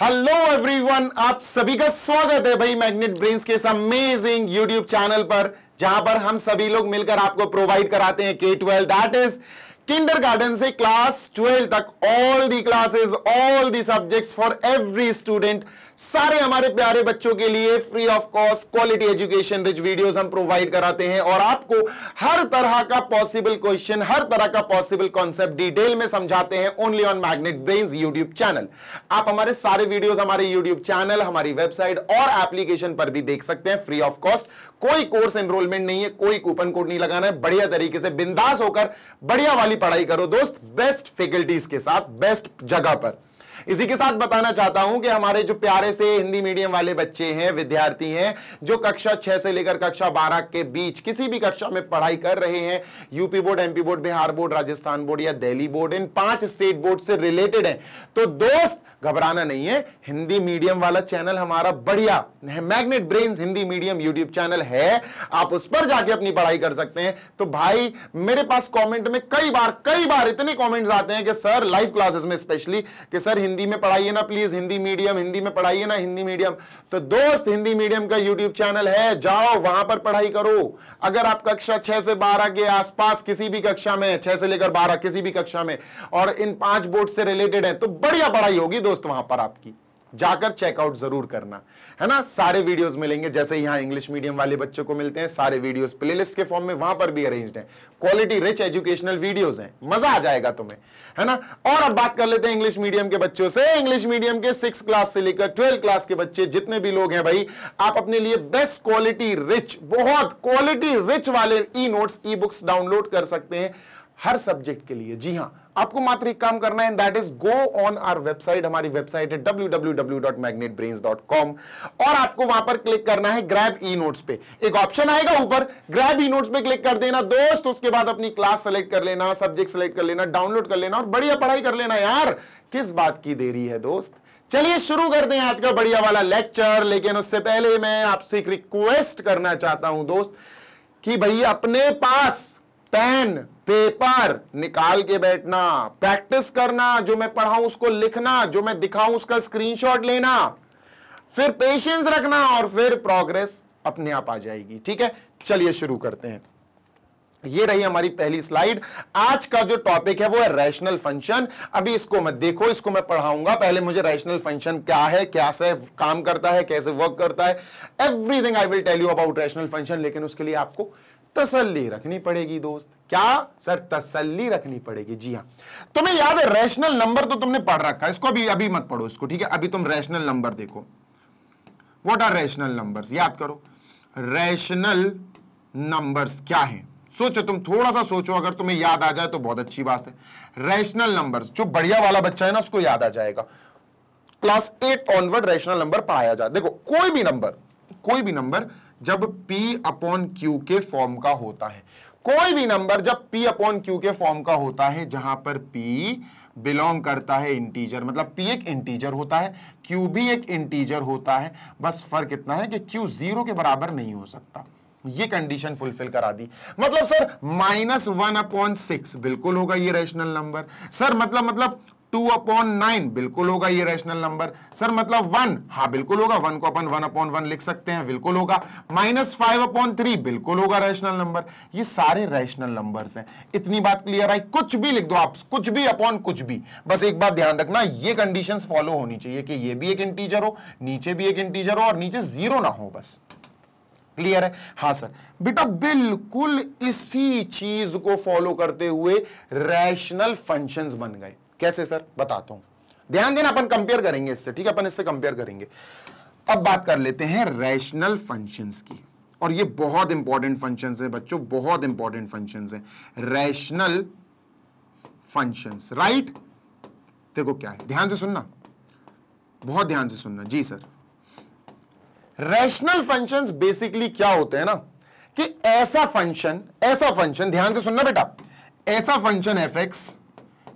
Hello everyone आप सभी का स्वागत है भाई मैग्नेट ब्रेन्स के इस अमेजिंग यूट्यूब चैनल पर जहां पर हम सभी लोग मिलकर आपको प्रोवाइड कराते हैं के twelve that is kindergarten से क्लास ट्वेल्व तक all the classes all the subjects for every student सारे हमारे प्यारे बच्चों के लिए free of cost quality education rich videos हम प्रोवाइड कराते हैं और आपको हर तरह का पॉसिबल क्वेश्चन हर तरह का पॉसिबल कॉन्सेप्ट डिटेल में समझाते हैं only on magnet brain YouTube channel आप हमारे सारे वीडियोज हमारे यूट्यूब चैनल हमारी वेबसाइट और एप्लीकेशन पर भी देख सकते हैं फ्री ऑफ कॉस्ट कोई कोर्स एनरोलमेंट नहीं है कोई कूपन कोड नहीं लगाना है बढ़िया तरीके से बिंदास होकर बढ़िया वाली पढ़ाई करो दोस्त बेस्ट फैकल्टीज के साथ बेस्ट जगह पर इसी के साथ बताना चाहता हूं कि हमारे जो प्यारे से हिंदी मीडियम वाले बच्चे हैं विद्यार्थी हैं जो कक्षा छह से लेकर कक्षा बारह के बीच किसी भी कक्षा में पढ़ाई कर रहे हैं UP board MP board Bihar board Rajasthan board या दिल्ली बोर्ड इन पांच स्टेट बोर्ड से रिलेटेड है तो दोस्त घबराना नहीं है हिंदी मीडियम वाला चैनल हमारा बढ़िया magnet brain Hindi medium YouTube channel है आप उस पर जाके अपनी पढ़ाई कर सकते हैं तो भाई मेरे पास कमेंट में कई बार कई बार इतने कमेंट्स आते हैं कि सर लाइव क्लासेस में स्पेशली कि सर हिंदी में पढ़ाइए ना प्लीज हिंदी मीडियम हिंदी में पढ़ाइए ना हिंदी मीडियम तो दोस्त हिंदी मीडियम का यूट्यूब चैनल है जाओ वहां पर पढ़ाई करो अगर आप कक्षा छह से बारह के आसपास किसी भी कक्षा में छह से लेकर बारह किसी भी कक्षा में और इन पांच बोर्ड से रिलेटेड है तो बढ़िया पढ़ाई होगी दोस्त दोस्त वहां पर आपकी जाकर चेकआउट जरूर करना है ना सारे वीडियोस मिलेंगे जैसे यहां इंग्लिश मीडियम वाले बच्चों को मिलते हैं सारे वीडियोस प्लेलिस्ट के फॉर्म में वहां पर भी अरेंज्ड हैं क्वालिटी रिच एजुकेशनल वीडियोस हैं मजा आ जाएगा तुम्हें है ना और अब बात कर लेते हैं इंग्लिश मीडियम के बच्चों से इंग्लिश मीडियम के सिक्स क्लास से लेकर ट्वेल्व क्लास के बच्चे जितने भी लोग हैं भाई आप अपने लिए बेस्ट क्वालिटी रिच बहुत क्वालिटी रिच वाले e notes e books download कर सकते हैं हर सब्जेक्ट के लिए जी हाँ आपको मात्र एक काम करना है that is go on our website हमारी वेबसाइट है www.magnetbrains.com और आपको वहां पर क्लिक करना है ग्रैब ई नोट्स पे एक ऑप्शन आएगा ऊपर ग्रैब ई नोट्स पे क्लिक कर देना दोस्त उसके बाद अपनी क्लास सेलेक्ट कर लेना सब्जेक्ट सेलेक्ट कर लेना डाउनलोड कर लेना और बढ़िया पढ़ाई कर लेना यार किस बात की देरी है दोस्त चलिए शुरू करते हैं आज का बढ़िया वाला लेक्चर लेकिन उससे पहले मैं आपसे एक रिक्वेस्ट करना चाहता हूं दोस्त कि भाई अपने पास पेन पेपर निकाल के बैठना प्रैक्टिस करना जो मैं पढ़ाऊं उसको लिखना जो मैं दिखाऊं उसका स्क्रीनशॉट लेना फिर पेशेंस रखना और फिर प्रोग्रेस अपने आप आ जाएगी ठीक है चलिए शुरू करते हैं ये रही हमारी पहली स्लाइड आज का जो टॉपिक है वो है रैशनल फंक्शन अभी इसको मैं देखो इसको मैं पढ़ाऊंगा पहले मुझे रैशनल फंक्शन क्या है क्या से काम करता है कैसे वर्क करता है everything I will tell you about rational function लेकिन उसके लिए आपको तसल्ली रखनी पड़ेगी दोस्त क्या सर तसल्ली रखनी पड़ेगी जी हाँ तुम्हें याद है रैशनल नंबर तो तुमने पढ़ रखा है इसको अभी अभी मत पढ़ो इसको ठीक है अभी तुम रैशनल नंबर देखो व्हाट आर रैशनल नंबर्स याद करो रैशनल नंबर्स क्या है सोचो तुम थोड़ा सा सोचो अगर तुम्हें याद आ जाए तो बहुत अच्छी बात है रैशनल नंबर जो बढ़िया वाला बच्चा है ना उसको याद आ जाएगा class eight onward rational number पढ़ाया जाए देखो कोई भी नंबर कोई भी नंबर जब p अपॉन क्यू के फॉर्म का होता है कोई भी नंबर जब p अपॉन क्यू के फॉर्म का होता है जहां पर p बिलोंग करता है इंटीजर मतलब p एक इंटीजर होता है q भी एक इंटीजर होता है बस फर्क इतना है कि q जीरो के बराबर नहीं हो सकता ये कंडीशन फुलफिल करा दी मतलब sir minus one upon six बिल्कुल होगा ये रेशनल नंबर सर मतलब मतलब टू अपॉन नाइन बिल्कुल होगा ये रेशनल नंबर सर मतलब वन हाँ बिल्कुल होगा वन को अपन वन अपॉन वन लिख सकते हैं बिल्कुल होगा माइनस फाइव अपॉन थ्री बिल्कुल होगा रेशनल नंबर ये सारे रेशनल नंबर हैं इतनी बात क्लियर आई कुछ भी लिख दो आप कुछ भी अपॉन कुछ भी बस एक बात ध्यान रखना ये कंडीशन फॉलो होनी चाहिए कि ये भी एक इंटीजर हो नीचे भी एक इंटीजर हो और नीचे जीरो ना हो बस क्लियर है हाँ सर बेटा बिल्कुल इसी चीज को फॉलो करते हुए रैशनल फंक्शंस बन गए कैसे सर बताता हूं ध्यान देना अपन कंपेयर करेंगे इससे ठीक है अपन इससे कंपेयर करेंगे अब बात कर लेते हैं रैशनल फंक्शंस की और ये बहुत इंपॉर्टेंट फंक्शंस है बच्चों बहुत इंपॉर्टेंट फंक्शंस है रैशनल फंक्शंस राइट देखो क्या है ध्यान से सुनना बहुत ध्यान से सुनना जी सर रैशनल फंक्शंस बेसिकली क्या होते हैं ना कि ऐसा फंक्शन ऐसा फंक्शन ध्यान से सुनना बेटा ऐसा फंक्शन एफ एक्स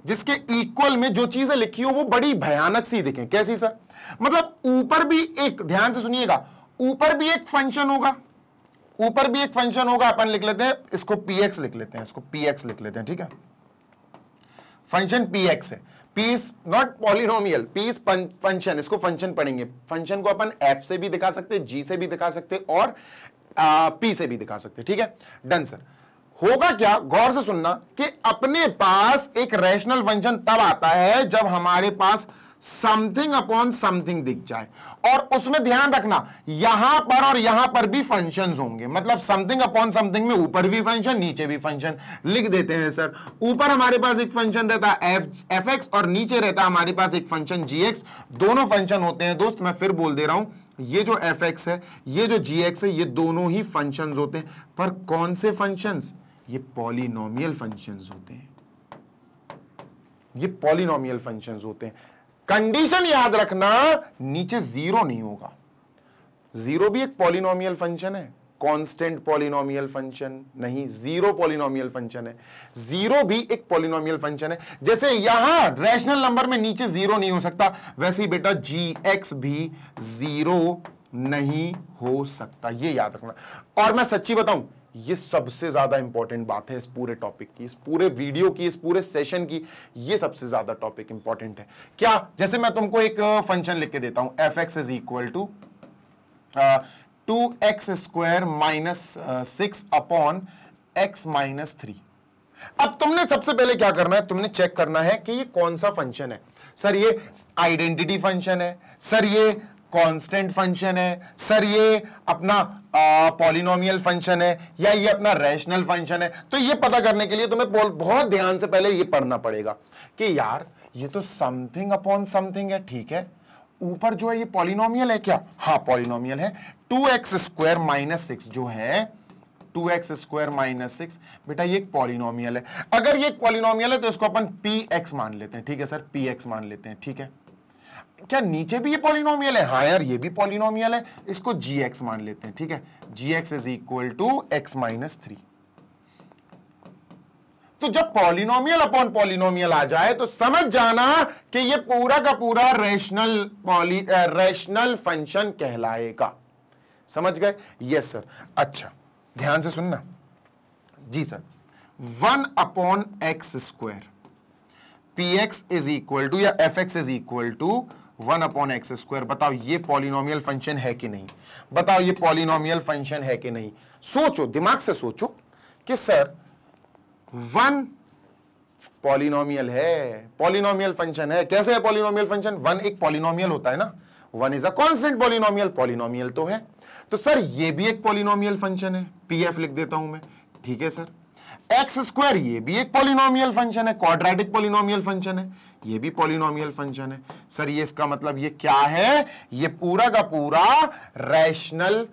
जिसके इक्वल में जो चीजें लिखी हो वो बड़ी भयानक सी दिखे कैसी सर मतलब ऊपर भी एक ध्यान से सुनिएगा ऊपर भी एक फंक्शन होगा ऊपर भी एक फंक्शन होगा अपन लिख लेते हैं इसको px लिख लेते हैं इसको px लिख लेते हैं ठीक है फंक्शन px है p is not polynomial p is function इसको फंक्शन पढ़ेंगे फंक्शन को अपन एफ से भी दिखा सकते हैं जी से भी दिखा सकते हैं और पी से भी दिखा सकते हैं ठीक है डन सर होगा क्या गौर से सुनना कि अपने पास एक रैशनल फंक्शन तब आता है जब हमारे पास समथिंग अपॉन समथिंग दिख जाए और उसमें ध्यान रखना यहां पर और यहां पर भी फंक्शन होंगे मतलब समथिंग अपॉन समथिंग में ऊपर भी फंक्शन नीचे भी फंक्शन लिख देते हैं सर ऊपर हमारे पास एक फंक्शन रहता है एफ एक्स और नीचे रहता है हमारे पास एक फंक्शन जी एक्स दोनों फंक्शन होते हैं दोस्त मैं फिर बोल दे रहा हूं ये जो एफ एक्स है ये जो जी एक्स है ये दोनों ही फंक्शन होते हैं पर कौन से फंक्शन ये पॉलिनोमियल फंक्शंस होते हैं ये पॉलिनोमियल फंक्शंस होते हैं कंडीशन याद रखना नीचे जीरो नहीं होगा जीरो भी एक पॉलिनोमियल फंक्शन है कांस्टेंट पॉलिनोमियल फंक्शन नहीं जीरो पॉलिनोमियल फंक्शन है जीरो भी एक पॉलिनोमियल फंक्शन है जैसे यहां रैशनल नंबर में नीचे जीरो नहीं हो सकता वैसे ही बेटा जी एक्स भी जीरो नहीं हो सकता ये याद रखना और मैं सच्ची बताऊं ये सबसे ज्यादा इंपॉर्टेंट बात है इस पूरे टॉपिक की इस पूरे वीडियो की इस पूरे सेशन की ये सबसे ज्यादा टॉपिक इंपॉर्टेंट है क्या जैसे मैं तुमको एक फंक्शन लिख के देता हूं F x is equal to two x square minus six upon x minus three अब तुमने सबसे पहले क्या करना है तुमने चेक करना है कि ये कौन सा फंक्शन है सर ये आइडेंटिटी फंक्शन है सर ये कांस्टेंट फंक्शन है सर ये अपना पॉलिनोमियल फंक्शन है या ये अपना रैशनल फंक्शन है तो ये पता करने के लिए तुम्हें बहुत ध्यान से पहले ये पढ़ना पड़ेगा कि यार ये तो समथिंग अपॉन समथिंग है ठीक है ऊपर जो है ये पॉलिनोमियल है क्या हाँ पॉलिनोमियल है two x square minus six जो है two x square minus six बेटा ये पॉलिनोमियल है अगर ये पॉलिनोमियल है तो इसको अपन पी एक्स मान लेते हैं ठीक है सर पी एक्स मान लेते हैं ठीक है क्या नीचे भी ये पॉलिनोमियल है हाँ यार ये भी पॉलिनोमियल है इसको जी एक्स मान लेते हैं ठीक है G X is equal to x minus three तो जब पॉलिनोमियल अपॉन पॉलिनोमियल आ जाए तो समझ जाना कि ये पूरा का पूरा रेशनल पॉली रेशनल फंक्शन कहलाएगा समझ गए यस सर अच्छा ध्यान से सुनना जी sir one upon X square P X is equal to या F x is equal to one upon X square बताओ ये पॉलिनोमियल फंक्शन है कि नहीं बताओ ये पॉलिनोमियल फंक्शन है कि नहीं सोचो दिमाग से सोचो कि सर वन पॉलिनोमियल है पॉलिनोमियल फंक्शन है कैसे है पॉलिनोमियल फंक्शन वन एक पॉलिनोमियल होता है ना one is a constant polynomial polynomial तो है तो सर ये भी एक पॉलिनोमियल फंक्शन है पी एफ लिख देता हूं मैं ठीक है सर एक्स स्क्वायर ये भी एक पॉलिनोमियल फंक्शन है क्वाड्रेटिक पॉलिनोमियल फंक्शन है ये भी पॉलिनोमियल फंक्शन है सर ये इसका मतलब ये क्या है ये पूरा का पूरा रैशनल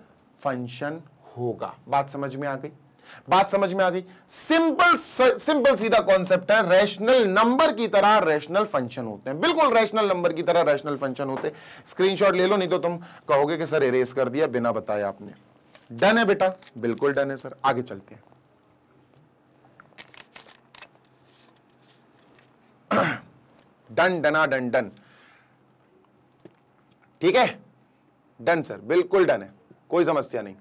फंक्शन होगा बात समझ में आ गई बात समझ में आ गई सिंपल सिंपल सीधा कॉन्सेप्ट है रैशनल नंबर की तरह रैशनल फंक्शन होते हैं बिल्कुल रैशनल नंबर की तरह रैशनल फंक्शन होते स्क्रीनशॉट ले लो नहीं तो तुम कहोगे कि सर इरेज कर दिया बिना बताया आपने डन है बेटा बिल्कुल डन है सर आगे चलते हैं डन डना डन डन ठीक है डन सर बिल्कुल डन है कोई समस्या नहीं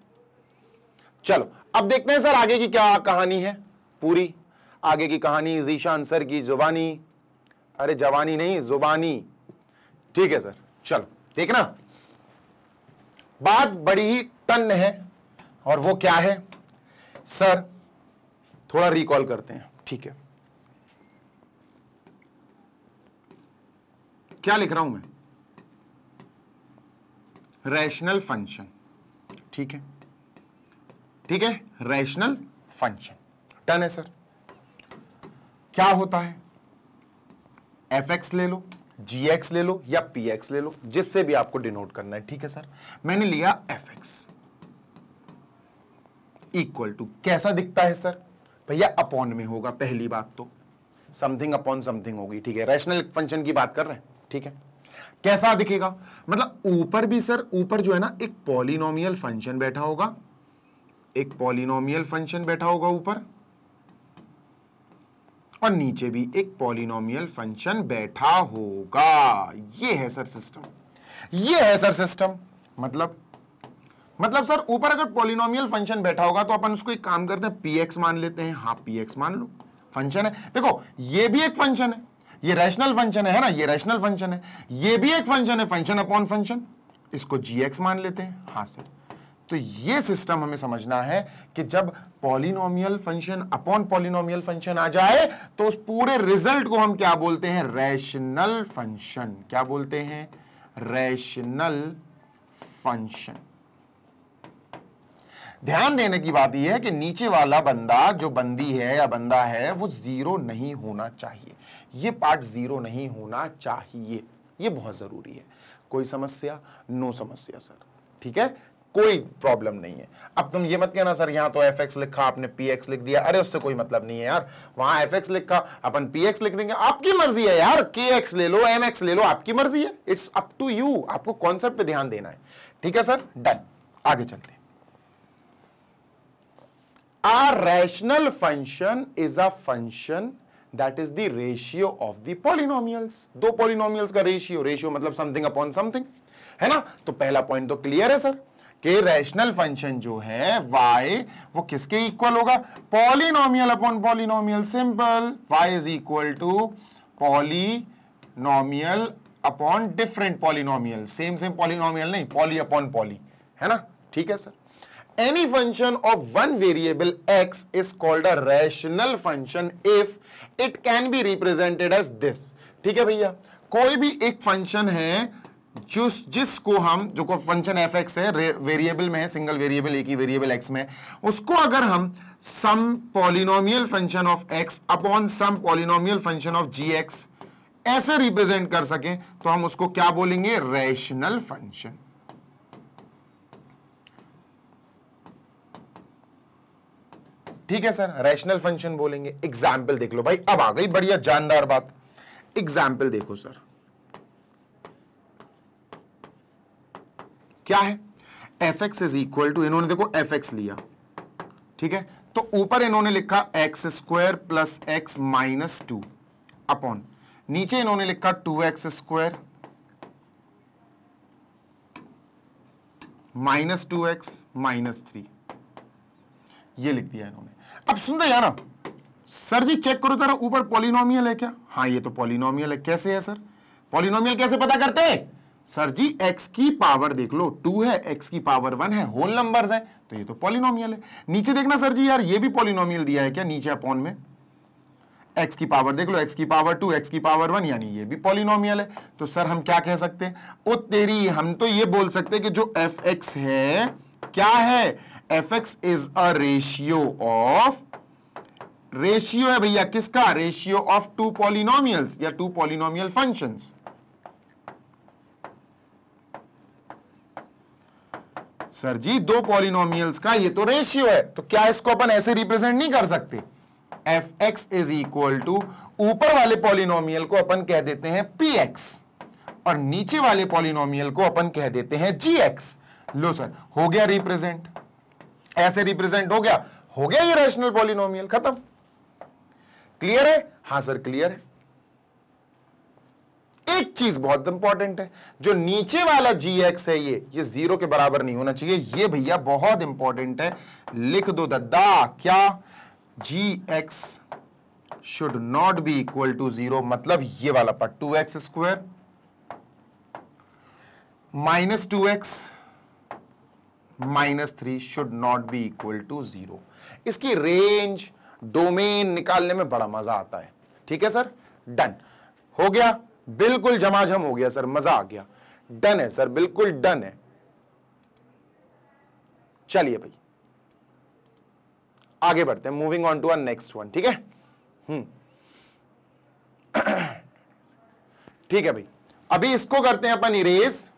चलो अब देखते हैं सर आगे की क्या कहानी है पूरी आगे की कहानी जीशान सर की जुबानी अरे जवानी नहीं जुबानी ठीक है सर चलो देखना बात बड़ी ही टन है और वो क्या है सर थोड़ा रिकॉल करते हैं ठीक है क्या लिख रहा हूं मैं रैशनल फंक्शन ठीक है ठीक है रैशनल फंक्शन टन है सर क्या होता है एफ एक्स ले लो जी एक्स ले लो या पी एक्स ले लो जिससे भी आपको डिनोट करना है ठीक है सर मैंने लिया एफ एक्स इक्वल टू कैसा दिखता है सर भैया अपॉन में होगा पहली बात तो समथिंग अपॉन समथिंग होगी ठीक है रैशनल फंक्शन की बात कर रहे हैं ठीक है कैसा दिखेगा मतलब ऊपर भी सर ऊपर जो है ना एक पॉलिनोमियल फंक्शन बैठा होगा एक पॉलिनोमियल फंक्शन बैठा होगा ऊपर और नीचे भी एक पॉलिनोमियल फंक्शन बैठा होगा ये है सर सिस्टम ये है सर सिस्टम मतलब मतलब सर ऊपर अगर पॉलिनोमियल फंक्शन बैठा होगा तो अपन उसको एक काम करते हैं पीएक्स मान लेते हैं हाँ पीएक्स मान लो फंक्शन है देखो ये भी एक फंक्शन है ये रैशनल फंक्शन है ना ये रैशनल फंक्शन है ये भी एक फंक्शन है फंक्शन अपॉन फंक्शन इसको जी मान लेते हैं हाँ सर तो ये सिस्टम हमें समझना है कि जब polynomial function upon polynomial function आ जाए तो उस पूरे रिजल्ट को हम क्या बोलते हैं रैशनल फंक्शन क्या बोलते हैं रैशनल फंक्शन ध्यान देने की बात यह है कि नीचे वाला बंदा जो बंदी है या बंदा है वो जीरो नहीं होना चाहिए ये पार्ट जीरो नहीं होना चाहिए ये बहुत जरूरी है कोई समस्या नो समस्या सर ठीक है कोई प्रॉब्लम नहीं है अब तुम ये मत कहना सर यहां तो एफ एक्स लिखा आपने पी एक्स लिख दिया अरे उससे कोई मतलब नहीं है यार वहां एफ एक्स लिखा अपन पी एक्स लिख देंगे आपकी मर्जी है यार के एक्स ले लो एम एक्स ले लो आपकी मर्जी है इट्स अप टू यू आपको कॉन्सेप्ट पे ध्यान देना है ठीक है सर डन आगे चलते A rational function is a function that is the ratio of the polynomials. दो polynomials का ratio, ratio मतलब something upon something. है ना तो पहला point तो clear है sir. कि रैशनल फंक्शन जो है y वो किसके इक्वल होगा polynomial upon polynomial simple y is equal to polynomial upon different polynomial same same polynomial नहीं पॉली अपॉन पॉली है ना ठीक है sir any function of one variable x is called a rational function if it can be represented as this ठीक है भैया कोई भी एक फंक्शन है जो जिसको हम जो को फंक्शन एफ एक्स है वेरिएबल में है सिंगल वेरिएबल एक ही वेरिएबल एक्स में उसको अगर हम some polynomial function of x upon some polynomial function of G X ऐसे रिप्रेजेंट कर सकें तो हम उसको क्या बोलेंगे रैशनल फंक्शन ठीक है सर रैशनल फंक्शन बोलेंगे एग्जाम्पल देख लो भाई अब आ गई बढ़िया जानदार बात एग्जाम्पल देखो सर क्या है F x is equal to इन्होंने देखो एफ एक्स लिया ठीक है तो ऊपर इन्होंने लिखा X square plus X minus two upon नीचे इन्होंने लिखा two x square minus two x minus three ये लिख दिया इन्होंने अब सुनते जाना सर जी चेक करो तरह ऊपर पॉलिनोमियल है क्या हाँ ये तो पॉलिनोमियल है कैसे है सर पॉलिनोमियल कैसे पता करते हैं सर जी x की पावर देख लो टू है x की पावर वन है होल नंबर्स है तो ये तो पॉलिनोमियल है नीचे देखना सर जी यार ये भी पॉलिनोमियल दिया है क्या नीचे अपॉन में x की पावर देख लो x की पावर टू x की पावर वन यानी ये भी पॉलिनोमियल है तो सर हम क्या कह सकते हैं ओ तेरी हम तो ये बोल सकते हैं कि जो एफ एक्स है क्या है F x is a ratio of ratio है भैया किसका रेशियो ऑफ टू पॉलिनोमियल्स या टू पॉलिनोमियल फंक्शंस सर जी दो पॉलिनोमियल्स का ये तो रेशियो है तो क्या इसको अपन ऐसे रिप्रेजेंट नहीं कर सकते F x is equal to ऊपर वाले पॉलिनोमियल को अपन कह देते हैं पी एक्स और नीचे वाले पॉलिनोमियल को अपन कह देते हैं जी एक्स लो सर हो गया रिप्रेजेंट ऐसे रिप्रेजेंट हो गया हो गया ये रैशनल पॉलिनोमियल खत्म क्लियर है हाँ सर क्लियर है एक चीज बहुत इंपॉर्टेंट है जो नीचे वाला जी एक्स है ये ये जीरो के बराबर नहीं होना चाहिए ये भैया बहुत इंपॉर्टेंट है लिख दो दद्दा क्या G X should not be equal to zero मतलब ये वाला part two x square minus two x minus three should not be equal to zero इसकी रेंज डोमेन निकालने में बड़ा मजा आता है ठीक है सर डन हो गया बिल्कुल झमाझम हो गया सर मजा आ गया डन है सर बिल्कुल डन है चलिए भाई आगे बढ़ते हैं moving on to a next one ठीक है हम्म। ठीक है भाई अभी इसको करते हैं अपन इरेज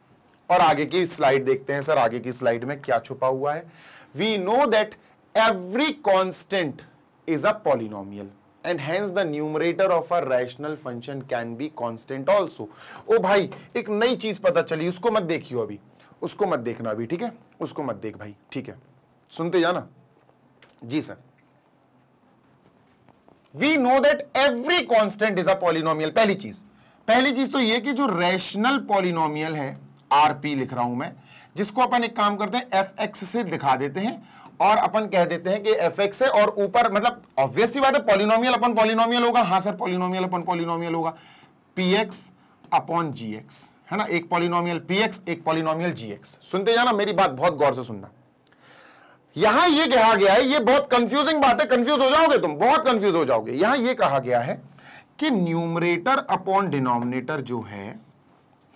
और आगे की स्लाइड देखते हैं सर आगे की स्लाइड में क्या छुपा हुआ है we know that every constant is a polynomial and hence the numerator of a rational function can be constant also ओ भाई एक नई चीज पता चली उसको मत देखियो अभी उसको मत देखना अभी ठीक है उसको मत देख भाई ठीक है सुनते जाना जी sir we know that every constant is a polynomial पहली चीज पहली चीज तो यह कि जो रैशनल पॉलिनोमियल है आर पी लिख रहा हूं मैं जिसको अपन एक काम करते हैं एफ एक्स से दिखा देते हैं और अपन कह देते हैं कि एफ एक्स है और ऊपर मतलब ऑब्वियसली बात है पॉलिनोमियल अपन पॉलिनोमियल होगा हाँ सर पॉलिनोमियल अपन पॉलिनोमियल होगा पी एक्स अपॉन जी एक्स है ना एक पॉलिनोमियल पी एक्स एक पॉलिनोमियल जी एक्स सुनते जाना मेरी बात बहुत गौर से सुनना यहां ये कहा गया है ये बहुत कंफ्यूजिंग बात है कंफ्यूज हो जाओगे तुम बहुत कंफ्यूज हो जाओगे यहां ये कहा गया है कि न्यूमरेटर अपॉन डिनोमिनेटर जो है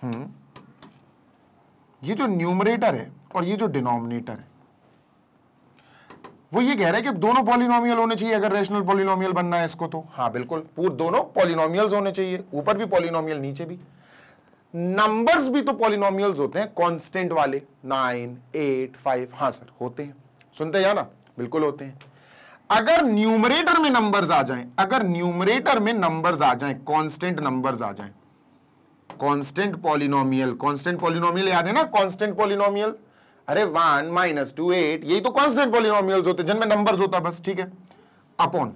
हम्म ये जो न्यूमरेटर है और ये जो डिनोमिनेटर है वो ये कह रहा है कि दोनों पॉलिनोमियल होने चाहिए अगर रेशनल पॉलिनोमियल बनना है इसको तो हाँ बिल्कुल पूरे दोनों पॉलिनोमियल्स होने चाहिए ऊपर भी पॉलिनोमियल नीचे भी नंबर्स भी तो पॉलिनोमियल्स होते हैं कांस्टेंट वाले नाइन एट फाइव हाँ सर होते हैं सुनते हैं ना बिल्कुल होते हैं अगर न्यूमरेटर में नंबर्स आ जाएं अगर न्यूमरेटर में नंबर्स आ जाएं कांस्टेंट नंबर्स आ जाएं कांस्टेंट पॉलिनोमियल कांस्टेंट पॉलिनोमियल याद है ना कांस्टेंट पॉलिनोमियल अरे वन माइनस टू एट यही तो कांस्टेंट पॉलिनोमियल होते जिनमें नंबर्स होता बस ठीक है अपॉन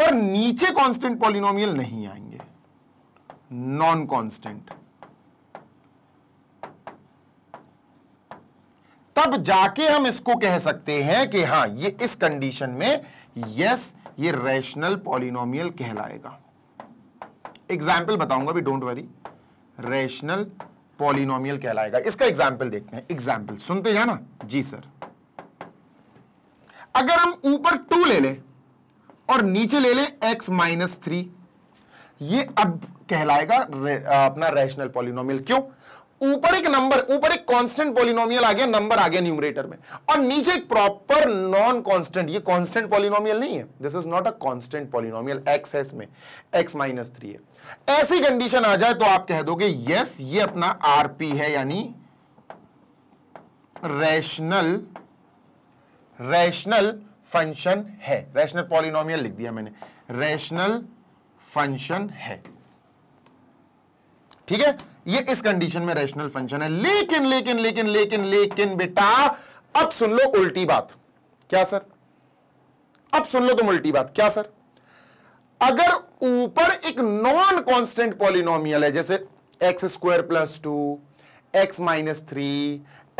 पर नीचे कांस्टेंट पॉलिनोमियल नहीं आएंगे नॉन कांस्टेंट तब जाके हम इसको कह सकते हैं कि हां ये इस कंडीशन में यस ये रैशनल पॉलिनोमियल कहलाएगा एग्जाम्पल बताऊंगा भी डोंट वरी रेशनल पॉलिनोमियल कहलाएगा इसका एग्जाम्पल देखते हैं एग्जाम्पल सुनते हैं ना जी सर अगर हम ऊपर टू ले लें और नीचे ले लें एक्स माइनस थ्री ये अब कहलाएगा रे, अपना रेशनल पॉलिनोमियल क्यों ऊपर एक नंबर ऊपर एक कांस्टेंट पॉलिनोमियल आ गया नंबर आ गया न्यूमरेटर में और नीचे एक प्रॉपर नॉन कांस्टेंट ये कांस्टेंट पॉलिनोमियल नहीं है this is not a constant polynomial x s में एक्स माइनस थ्री है ऐसी कंडीशन आ जाए तो आप कह दोगे यस ये अपना आरपी है यानी रैशनल रैशनल फंक्शन है रैशनल पॉलिनोमियल लिख दिया मैंने रैशनल फंक्शन है ठीक है ये इस कंडीशन में रेशनल फंक्शन है लेकिन लेकिन लेकिन लेकिन लेकिन बेटा अब सुन लो उल्टी बात क्या सर अब सुन लो तुम उल्टी बात क्या सर अगर ऊपर एक नॉन कांस्टेंट पॉलिनोमियल है जैसे x square plus two x minus three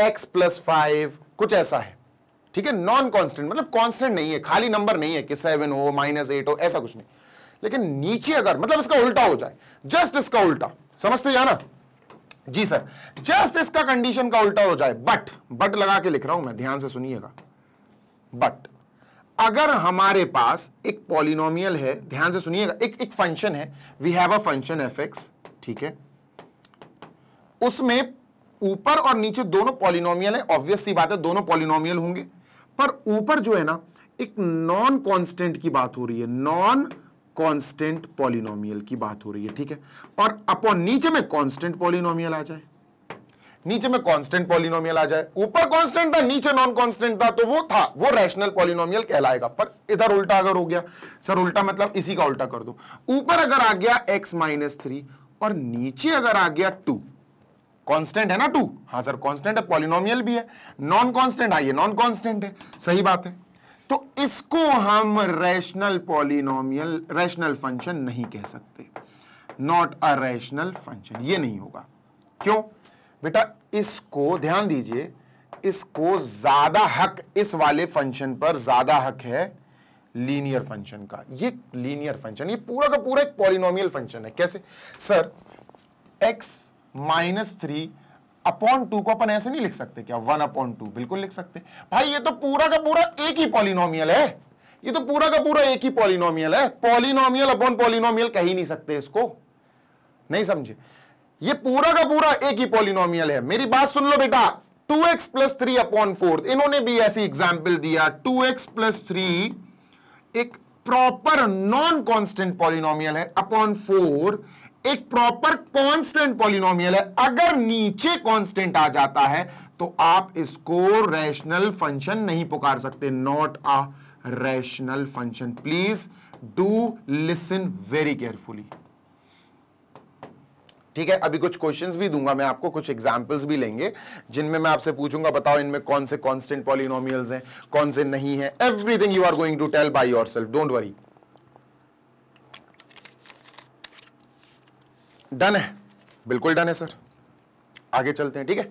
x plus five कुछ ऐसा है ठीक है नॉन कांस्टेंट मतलब कांस्टेंट नहीं है खाली नंबर नहीं है कि सेवन हो माइनस एट हो ऐसा कुछ नहीं लेकिन नीचे अगर मतलब इसका उल्टा हो जाए जस्ट इसका उल्टा समझते जाना जी सर जस्ट इसका कंडीशन का उल्टा हो जाए बट बट लगा के लिख रहा हूं मैं ध्यान से सुनिएगा बट अगर हमारे पास एक पॉलिनोमियल है ध्यान से सुनिएगा एक एक फंक्शन है we have a function F x ठीक है उसमें ऊपर और नीचे दोनों पॉलिनोमियल है ऑब्वियस सी बात है दोनों पॉलिनोमियल होंगे पर ऊपर जो है ना एक नॉन कांस्टेंट की बात हो रही है नॉन कांस्टेंट पॉलिनोमियल की बात हो रही है ठीक है और अपॉन नीचे में कांस्टेंट पॉलिनोमियल आ जाए नीचे में कांस्टेंट पॉलिनोमियल आ जाए ऊपर कांस्टेंट था नीचे नॉन कांस्टेंट था तो वो था वो रैशनल पॉलिनोमियल कहलाएगा पर इधर उल्टा अगर हो गया सर उल्टा मतलब इसी का उल्टा कर दो ऊपर अगर आ गया एक्स माइनस थ्री और नीचे अगर आ गया टू कांस्टेंट है ना टू हाँ सर कांस्टेंट है पॉलिनोमियल भी है नॉन कांस्टेंट आइए नॉन कांस्टेंट है सही बात है तो इसको हम रैशनल पॉलिनोमियल रैशनल फंक्शन नहीं कह सकते नॉट अ रैशनल फंक्शन ये नहीं होगा क्यों बेटा इसको ध्यान दीजिए इसको ज्यादा हक इस वाले फंक्शन पर ज्यादा हक है लीनियर फंक्शन का ये लीनियर फंक्शन ये पूरा का पूरा एक पॉलिनोमियल फंक्शन है कैसे sir x minus three upon two को अपन ऐसे नहीं लिख सकते क्या वन अपॉन टू बिल्कुल लिख सकते भाई ये तो पूरा का पूरा एक ही पॉलिनोमियल है ये तो पूरा का पूरा एक ही पॉलिनोमियल है पॉलिनोमियल अपॉन पॉलिनोमियल कह ही नहीं सकते इसको नहीं समझे ये पूरा का पूरा एक ही पॉलिनोमियल है मेरी बात सुन लो बेटा 2x x plus three upon fourth इन्होंने भी ऐसी एग्जाम्पल दिया 2x एक्स प्लस थ्री एक प्रॉपर नॉन कॉन्स्टेंट पॉलिनोमियल है अपॉन फोर एक प्रॉपर कांस्टेंट पॉलिनोमियल है अगर नीचे कांस्टेंट आ जाता है तो आप इसको रैशनल फंक्शन नहीं पुकार सकते not a rational function please do listen very carefully ठीक है अभी कुछ क्वेश्चंस भी दूंगा मैं आपको कुछ एग्जांपल्स भी लेंगे जिनमें मैं आपसे पूछूंगा बताओ इनमें कौन से कांस्टेंट पॉलिनोमियल्स हैं कौन से नहीं है everything you are going to tell by yourself don't worry done है बिल्कुल डन है सर आगे चलते हैं ठीक है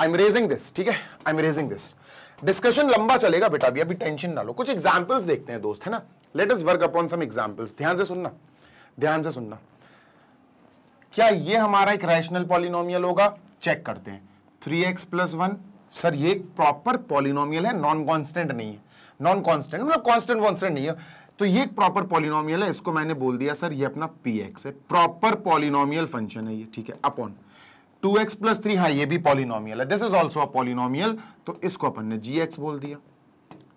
आई एम रेजिंग दिस ठीक है I am raising this discussion लंबा चलेगा बेटा अभी अभी टेंशन ना लो कुछ एग्जाम्पल्स देखते हैं दोस्त है ना let us work upon some examples ध्यान से सुनना ध्यान से सुनना क्या ये हमारा एक रैशनल पॉलिनोमियल होगा चेक करते हैं three x plus one sir ये प्रॉपर पॉलिनोमियल है नॉन कॉन्स्टेंट नहीं है नॉन कॉन्स्टेंट मतलब कॉन्स्टेंट वॉन्स्टेंट नहीं है तो ये एक प्रॉपर पॉलिनोमियल है इसको मैंने बोल दिया सर ये अपना पी एक्स है प्रॉपर पॉलिनोमियल फंक्शन है ये ठीक है upon two x plus three हाँ ये भी पॉलिनोमियल है this is also a polynomial तो इसको अपन ने जी एक्स बोल दिया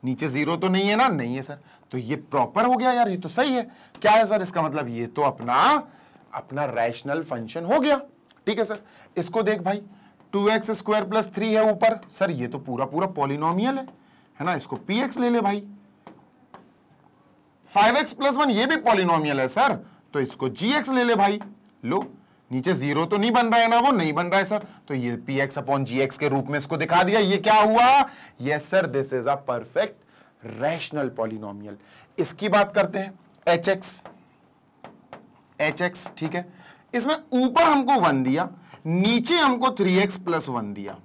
नीचे जीरो तो नहीं है ना नहीं है सर तो ये प्रॉपर हो गया यार ये तो सही है क्या है सर इसका मतलब ये तो अपना अपना रैशनल फंक्शन हो गया ठीक है सर इसको देख भाई two x square plus three है ऊपर सर ये तो पूरा पूरा पॉलिनोमियल है है ना इसको पी एक्स ले ले भाई फाइव एक्स प्लस वन ये भी पॉलिनोमियल है सर तो इसको जी एक्स ले ले भाई लो नीचे जीरो तो नहीं बन रहा है ना वो नहीं बन रहा है सर तो ये पी एक्स अपॉन जी एक्स के रूप में इसको दिखा दिया ये क्या हुआ yes sir this is a perfect rational polynomial इसकी बात करते हैं एच एक्स एच एक्स ठीक है इसमें ऊपर हमको वन दिया नीचे हमको थ्री एक्स प्लस वन दिया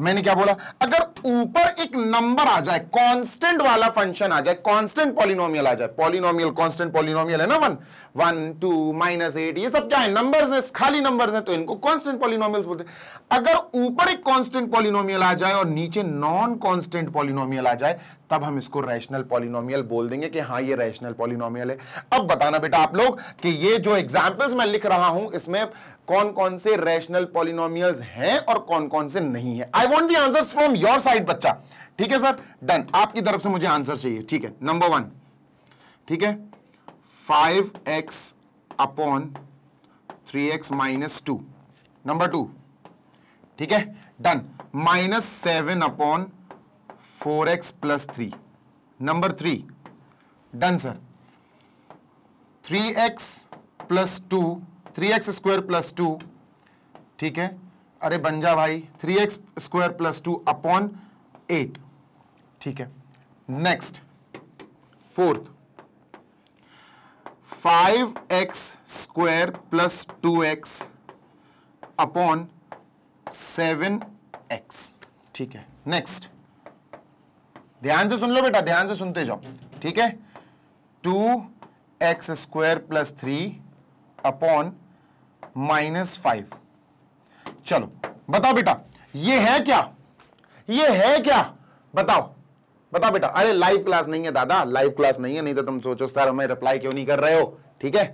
मैंने क्या बोला अगर ऊपर एक नंबर आ जाए कांस्टेंट वाला फंक्शन आ जाए कांस्टेंट पॉलिनोमियल आ जाए पॉलिनोमियल कांस्टेंट पॉलिनोमियल है ना one one two minus eight ये सब क्या है नंबर्स है खाली नंबर्स है तो इनको कांस्टेंट पॉलिनोमियल्स बोलते हैं अगर ऊपर एक कांस्टेंट पॉलिनोमियल आ जाए और नीचे नॉन कॉन्स्टेंट पॉलिनोमियल आ जाए तब हम इसको रैशनल पॉलिनोमियल बोल देंगे कि हाँ ये रैशनल पॉलिनोमियल है अब बताना बेटा आप लोग कि ये जो एग्जाम्पल्स मैं लिख रहा हूं इसमें कौन कौन से रैशनल पॉलिनोमियल्स हैं और कौन कौन से नहीं है I want the answer from your side बच्चा ठीक है सर डन आपकी तरफ से मुझे आंसर चाहिए ठीक है नंबर वन ठीक है five x upon three x minus two number two ठीक है done minus seven upon four x plus three number three done sir three x plus two three x square plus two ठीक है अरे बन जा भाई three x square plus two upon eight ठीक है next fourth five x square plus two x upon seven x ठीक है नेक्स्ट ध्यान से सुन लो बेटा ध्यान से सुनते जाओ ठीक है two x square plus three upon minus five चलो बताओ बेटा ये है क्या ये है क्या बताओ बताओ बेटा अरे लाइव क्लास नहीं है दादा लाइव क्लास नहीं है नहीं तो तुम सोचो सर हमें रिप्लाई क्यों नहीं कर रहे हो ठीक है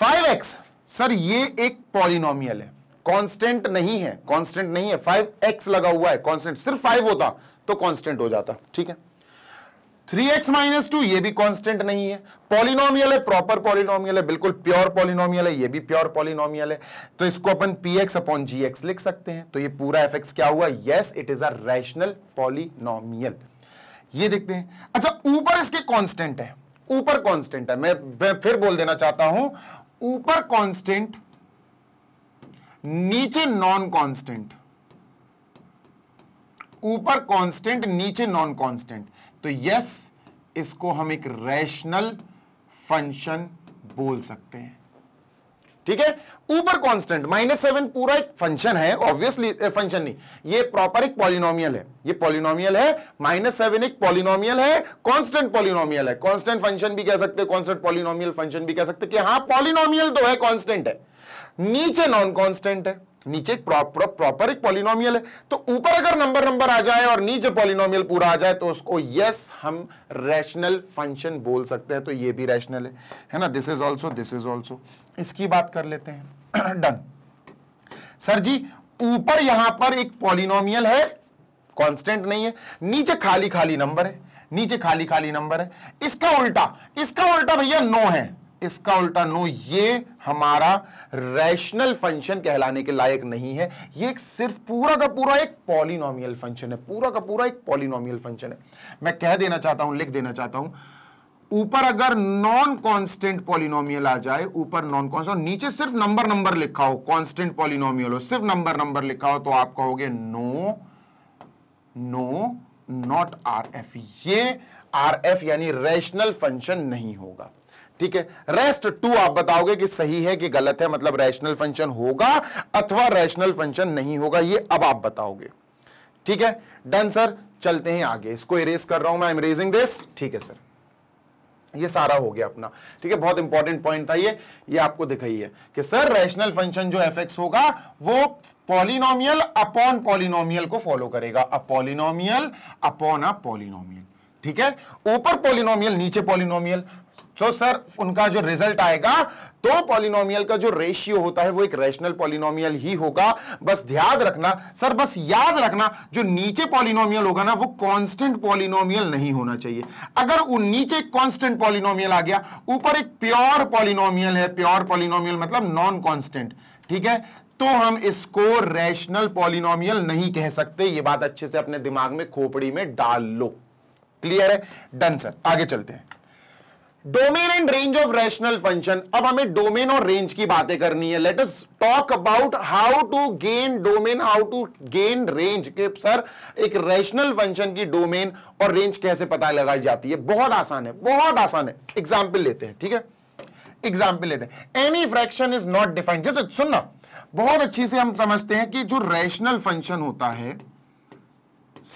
फाइव एक्स सर ये एक पॉलिनोमियल है कांस्टेंट नहीं है कांस्टेंट नहीं है फाइव एक्स लगा हुआ है कांस्टेंट सिर्फ फाइव होता तो कांस्टेंट हो जाता ठीक है थ्री एक्स माइनस टू यह भी कांस्टेंट नहीं है पॉलिनोमियल है प्रॉपर पॉलिनोमियल है बिल्कुल प्योर पॉलिनोमियल है यह भी प्योर पॉलिनोमियल है तो इसको अपन पी एक्स अपॉन जी एक्स लिख सकते हैं तो ये पूरा एफ एक्स क्या हुआ yes it is a rational polynomial ये देखते हैं अच्छा ऊपर इसके कांस्टेंट है ऊपर कांस्टेंट है मैं, मैं फिर बोल देना चाहता हूं ऊपर कांस्टेंट नीचे नॉन कांस्टेंट ऊपर कांस्टेंट नीचे नॉन कांस्टेंट तो यस इसको हम एक रैशनल फंक्शन बोल सकते हैं ठीक है ऊपर कांस्टेंट माइनस सेवन पूरा एक फंक्शन है ऑब्वियसली फंक्शन नहीं ये प्रॉपर एक पॉलिनोमियल है ये पॉलिनोमियल है माइनस सेवन एक पॉलिनोमियल है कांस्टेंट पॉलिनोमियल है कांस्टेंट फंक्शन भी कह सकते हैं कांस्टेंट पॉलिनोमियल फंक्शन भी कह सकते हैं कि हाँ पॉलिनोमियल तो है कांस्टेंट है नीचे नॉन कांस्टेंट है नीचे प्रॉपर प्रॉपर एक पॉलिनोमियल है तो ऊपर अगर नंबर नंबर आ जाए और नीचे पॉलिनोमियल पूरा आ जाए तो उसको यस हम रैशनल फंक्शन बोल सकते हैं तो ये भी रैशनल है है ना this is also this is also इसकी बात कर लेते हैं डन सर जी ऊपर यहां पर एक पॉलिनोमियल है कॉन्स्टेंट नहीं है नीचे खाली खाली नंबर है नीचे खाली खाली नंबर है इसका उल्टा इसका उल्टा भैया नो है इसका उल्टा नो ये हमारा रैशनल फंक्शन कहलाने के लायक नहीं है ये एक सिर्फ पूरा का पूरा एक पॉलिनोमियल फंक्शन है पूरा का पूरा एक पॉलिनोमियल फंक्शन है मैं कह देना चाहता हूं लिख देना चाहता हूं ऊपर अगर नॉन कांस्टेंट पॉलिनोमियल आ जाए ऊपर नॉन कांस्टेंट नीचे सिर्फ नंबर नंबर लिखा हो कांस्टेंट पॉलिनोमियल हो सिर्फ नंबर नंबर लिखा हो तो आप कहोगे no no not R F ये आर एफ यानी रैशनल फंक्शन नहीं होगा ठीक है रेस्ट टू आप बताओगे कि सही है कि गलत है मतलब रैशनल फंक्शन होगा अथवा रैशनल फंक्शन नहीं होगा ये अब आप बताओगे ठीक है डन सर चलते हैं आगे इसको इरेज कर रहा हूं मैं आई एम रेजिंग दिस ठीक है सर ये सारा हो गया अपना ठीक है बहुत इंपॉर्टेंट पॉइंट था ये ये आपको दिखाई है कि सर रैशनल फंक्शन जो एफ होगा वो पॉलिनोमियल अपॉन पॉलिनोमियल को फॉलो करेगा a polynomial upon a polynomial ठीक है ऊपर पॉलिनोमियल नीचे पॉलिनोमियल तो सर उनका जो रिजल्ट आएगा तो पॉलिनोमियल का जो रेशियो होता है वो एक रेशनल पॉलिनोमियल ही होगा बस ध्यान रखना सर बस याद रखना जो नीचे पॉलिनोमियल होगा ना वो कांस्टेंट पॉलिनोमियल नहीं होना चाहिए अगर वो नीचे कांस्टेंट पॉलिनोमियल आ गया ऊपर एक प्योर पॉलिनोमियल है प्योर पॉलिनोमियल मतलब नॉन कॉन्स्टेंट ठीक है तो हम इसको रैशनल पॉलिनोमियल नहीं कह सकते ये बात अच्छे से अपने दिमाग में खोपड़ी में डाल लो क्लियर है डन सर आगे चलते हैं domain and range of rational function अब हमें डोमेन और रेंज की बातें करनी है let us talk about how to gain domain how to gain range के सर एक रैशनल फंक्शन की डोमेन और रेंज कैसे पता लगाई जाती है बहुत आसान है बहुत आसान है एग्जाम्पल लेते हैं ठीक है एग्जाम्पल लेते हैं any fraction is not defined जैसे सुनना बहुत अच्छी से हम समझते हैं कि जो रैशनल फंक्शन होता है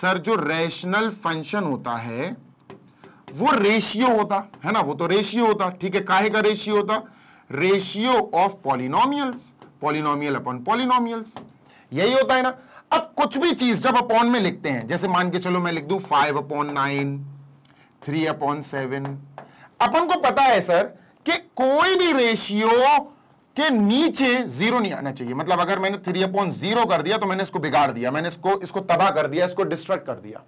सर जो रैशनल फंक्शन होता है वो रेशियो होता है ना वो तो रेशियो होता ठीक है काहे का रेशियो होता ratio of polynomials polynomial upon polynomials यही होता है ना अब कुछ भी चीज जब अपॉन में लिखते हैं जैसे मान के चलो मैं लिख दू five upon nine three upon seven अपन को पता है सर कि कोई भी रेशियो के नीचे जीरो नहीं आना चाहिए मतलब अगर मैंने थ्री अपॉन जीरो कर दिया तो मैंने इसको बिगाड़ दिया मैंने इसको इसको तबाह कर दिया इसको डिस्ट्रक्ट कर दिया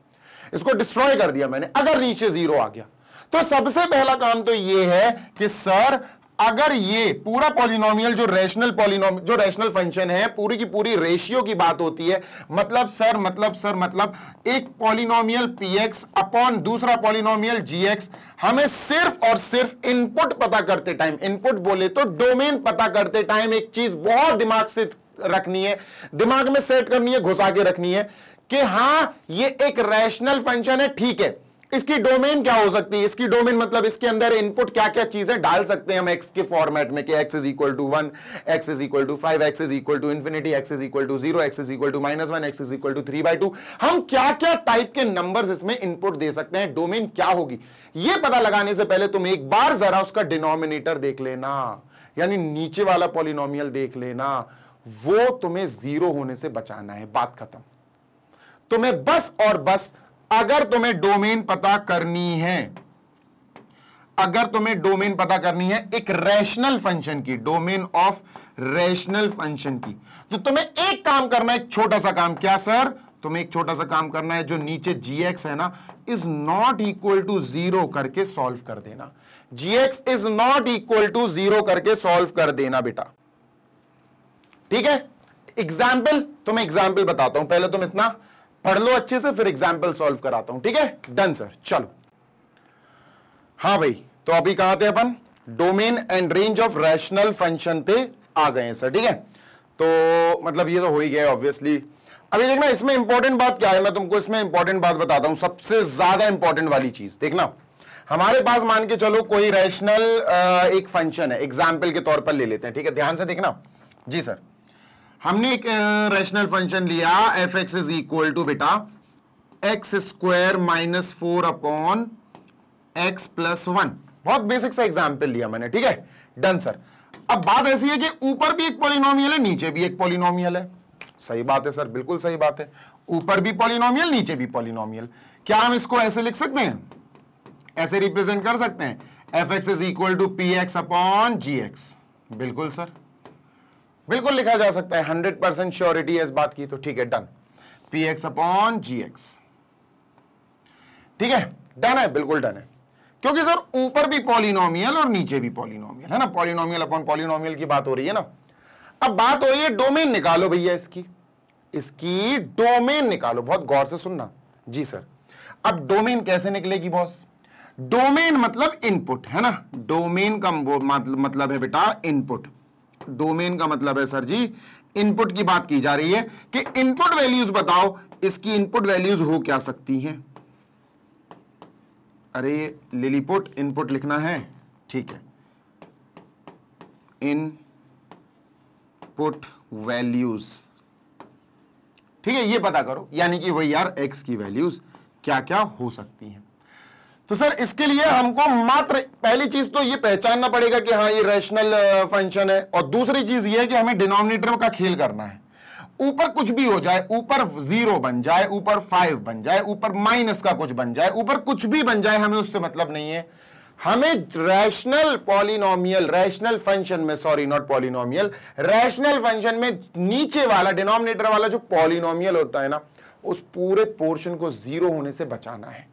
इसको डिस्ट्रॉय कर दिया मैंने अगर नीचे जीरो आ गया तो सबसे पहला काम तो ये है कि सर अगर ये पूरा पॉलिनोमियल जो रैशनल पॉलिनोम जो रैशनल फंक्शन है पूरी की पूरी रेशियो की बात होती है मतलब सर मतलब सर मतलब एक पॉलिनोमियल एक्स अपॉन दूसरा पॉलिनोमियल एक्स हमें सिर्फ और सिर्फ इनपुट पता करते टाइम इनपुट बोले तो डोमेन पता करते टाइम एक चीज बहुत दिमाग से रखनी है दिमाग में सेट करनी है घुसा के रखनी है कि हाँ ये एक रैशनल फंक्शन है ठीक है इसकी डोमेन क्या हो सकती है इसकी डोमेन मतलब इसके अंदर इनपुट क्या क्या चीजें डाल सकते हैं हम एक्स के फॉर्मेट में कि x is equal to one x is equal to five x is equal to infinity x is equal to zero x is equal to minus one x is equal to three by two हम क्या क्या type के number इसमें input दे सकते हैं domain क्या होगी ये पता लगाने से पहले तुम एक बार जरा उसका डिनोमिनेटर देख लेना यानी नीचे वाला पॉलिनोमियल देख लेना वो तुम्हें जीरो होने से बचाना है बात खत्म तुम्हें बस और बस अगर तुम्हें डोमेन पता करनी है अगर तुम्हें डोमेन पता करनी है एक रैशनल फंक्शन की डोमेन ऑफ रैशनल फंक्शन की तो तुम्हें एक काम करना है छोटा सा काम क्या सर तुम्हें एक छोटा सा काम करना है जो नीचे gx है ना is not equal to zero करके सॉल्व कर देना gx is not equal to zero करके सॉल्व कर देना बेटा ठीक है एग्जाम्पल तुम्हें एग्जाम्पल बताता हूं पहले तुम इतना पढ़ लो अच्छे से फिर एग्जाम्पल सॉल्व कराता हूं ठीक है डन सर चलो हाँ भाई तो अभी कहा थे अपन domain and range of rational function पे आ गए हैं सर ठीक है तो मतलब ये तो हो ही गया ऑब्वियसली अभी देखना इसमें इंपॉर्टेंट बात क्या है मैं तुमको इसमें इंपॉर्टेंट बात बताता हूं सबसे ज्यादा इंपॉर्टेंट वाली चीज देखना हमारे पास मान के चलो कोई रैशनल एक फंक्शन है एग्जाम्पल के तौर पर ले लेते हैं ठीक है ध्यान से देखना जी सर हमने एक रैशनल फंक्शन लिया f x is equal to बेटा x square minus four upon x plus one बहुत बेसिक सा एग्जांपल लिया मैंने ठीक है डन सर अब बात ऐसी है कि ऊपर भी एक पॉलिनोमियल है नीचे भी एक पॉलिनोमियल है सही बात है सर बिल्कुल सही बात है ऊपर भी पॉलिनोमियल नीचे भी पॉलिनोमियल क्या हम इसको ऐसे लिख सकते हैं ऐसे रिप्रेजेंट कर सकते हैं f x is equal to p x upon ji x बिल्कुल सर बिल्कुल लिखा जा सकता है हंड्रेड परसेंट श्योरिटी है इस बात की तो ठीक है डन पी एक्स अपॉन जी एक्स ठीक है डन है बिल्कुल डन है क्योंकि सर ऊपर भी पॉलिनोमियल और नीचे भी पॉलिनोमियल है ना पॉलिनोमियल अपॉन पॉलिनोमियल की बात हो रही है ना अब बात हो रही है डोमेन निकालो भैया इसकी इसकी डोमेन निकालो बहुत गौर से सुनना जी सर अब डोमेन कैसे निकलेगी बॉस डोमेन मतलब इनपुट है ना डोमेन का मतलब, मतलब है बेटा इनपुट डोमेन का मतलब है सर जी इनपुट की बात की जा रही है कि इनपुट वैल्यूज बताओ इसकी इनपुट वैल्यूज हो क्या सकती हैं अरे लिलीपुट इनपुट लिखना है ठीक है इन पुट वैल्यूज ठीक है ये पता करो यानी कि वही यार एक्स की वैल्यूज क्या क्या हो सकती हैं तो सर इसके लिए हमको मात्र पहली चीज तो ये पहचानना पड़ेगा कि हाँ ये रैशनल फंक्शन uh, है और दूसरी चीज ये है कि हमें डिनोमिनेटर का खेल करना है ऊपर कुछ भी हो जाए ऊपर जीरो बन जाए ऊपर फाइव बन जाए ऊपर माइनस का कुछ बन जाए ऊपर कुछ भी बन जाए हमें उससे मतलब नहीं है हमें रैशनल पॉलिनोमियल रैशनल फंक्शन में sorry not polynomial rational function में नीचे वाला डिनोमिनेटर वाला जो पॉलिनोमियल होता है ना उस पूरे पोर्शन को जीरो होने से बचाना है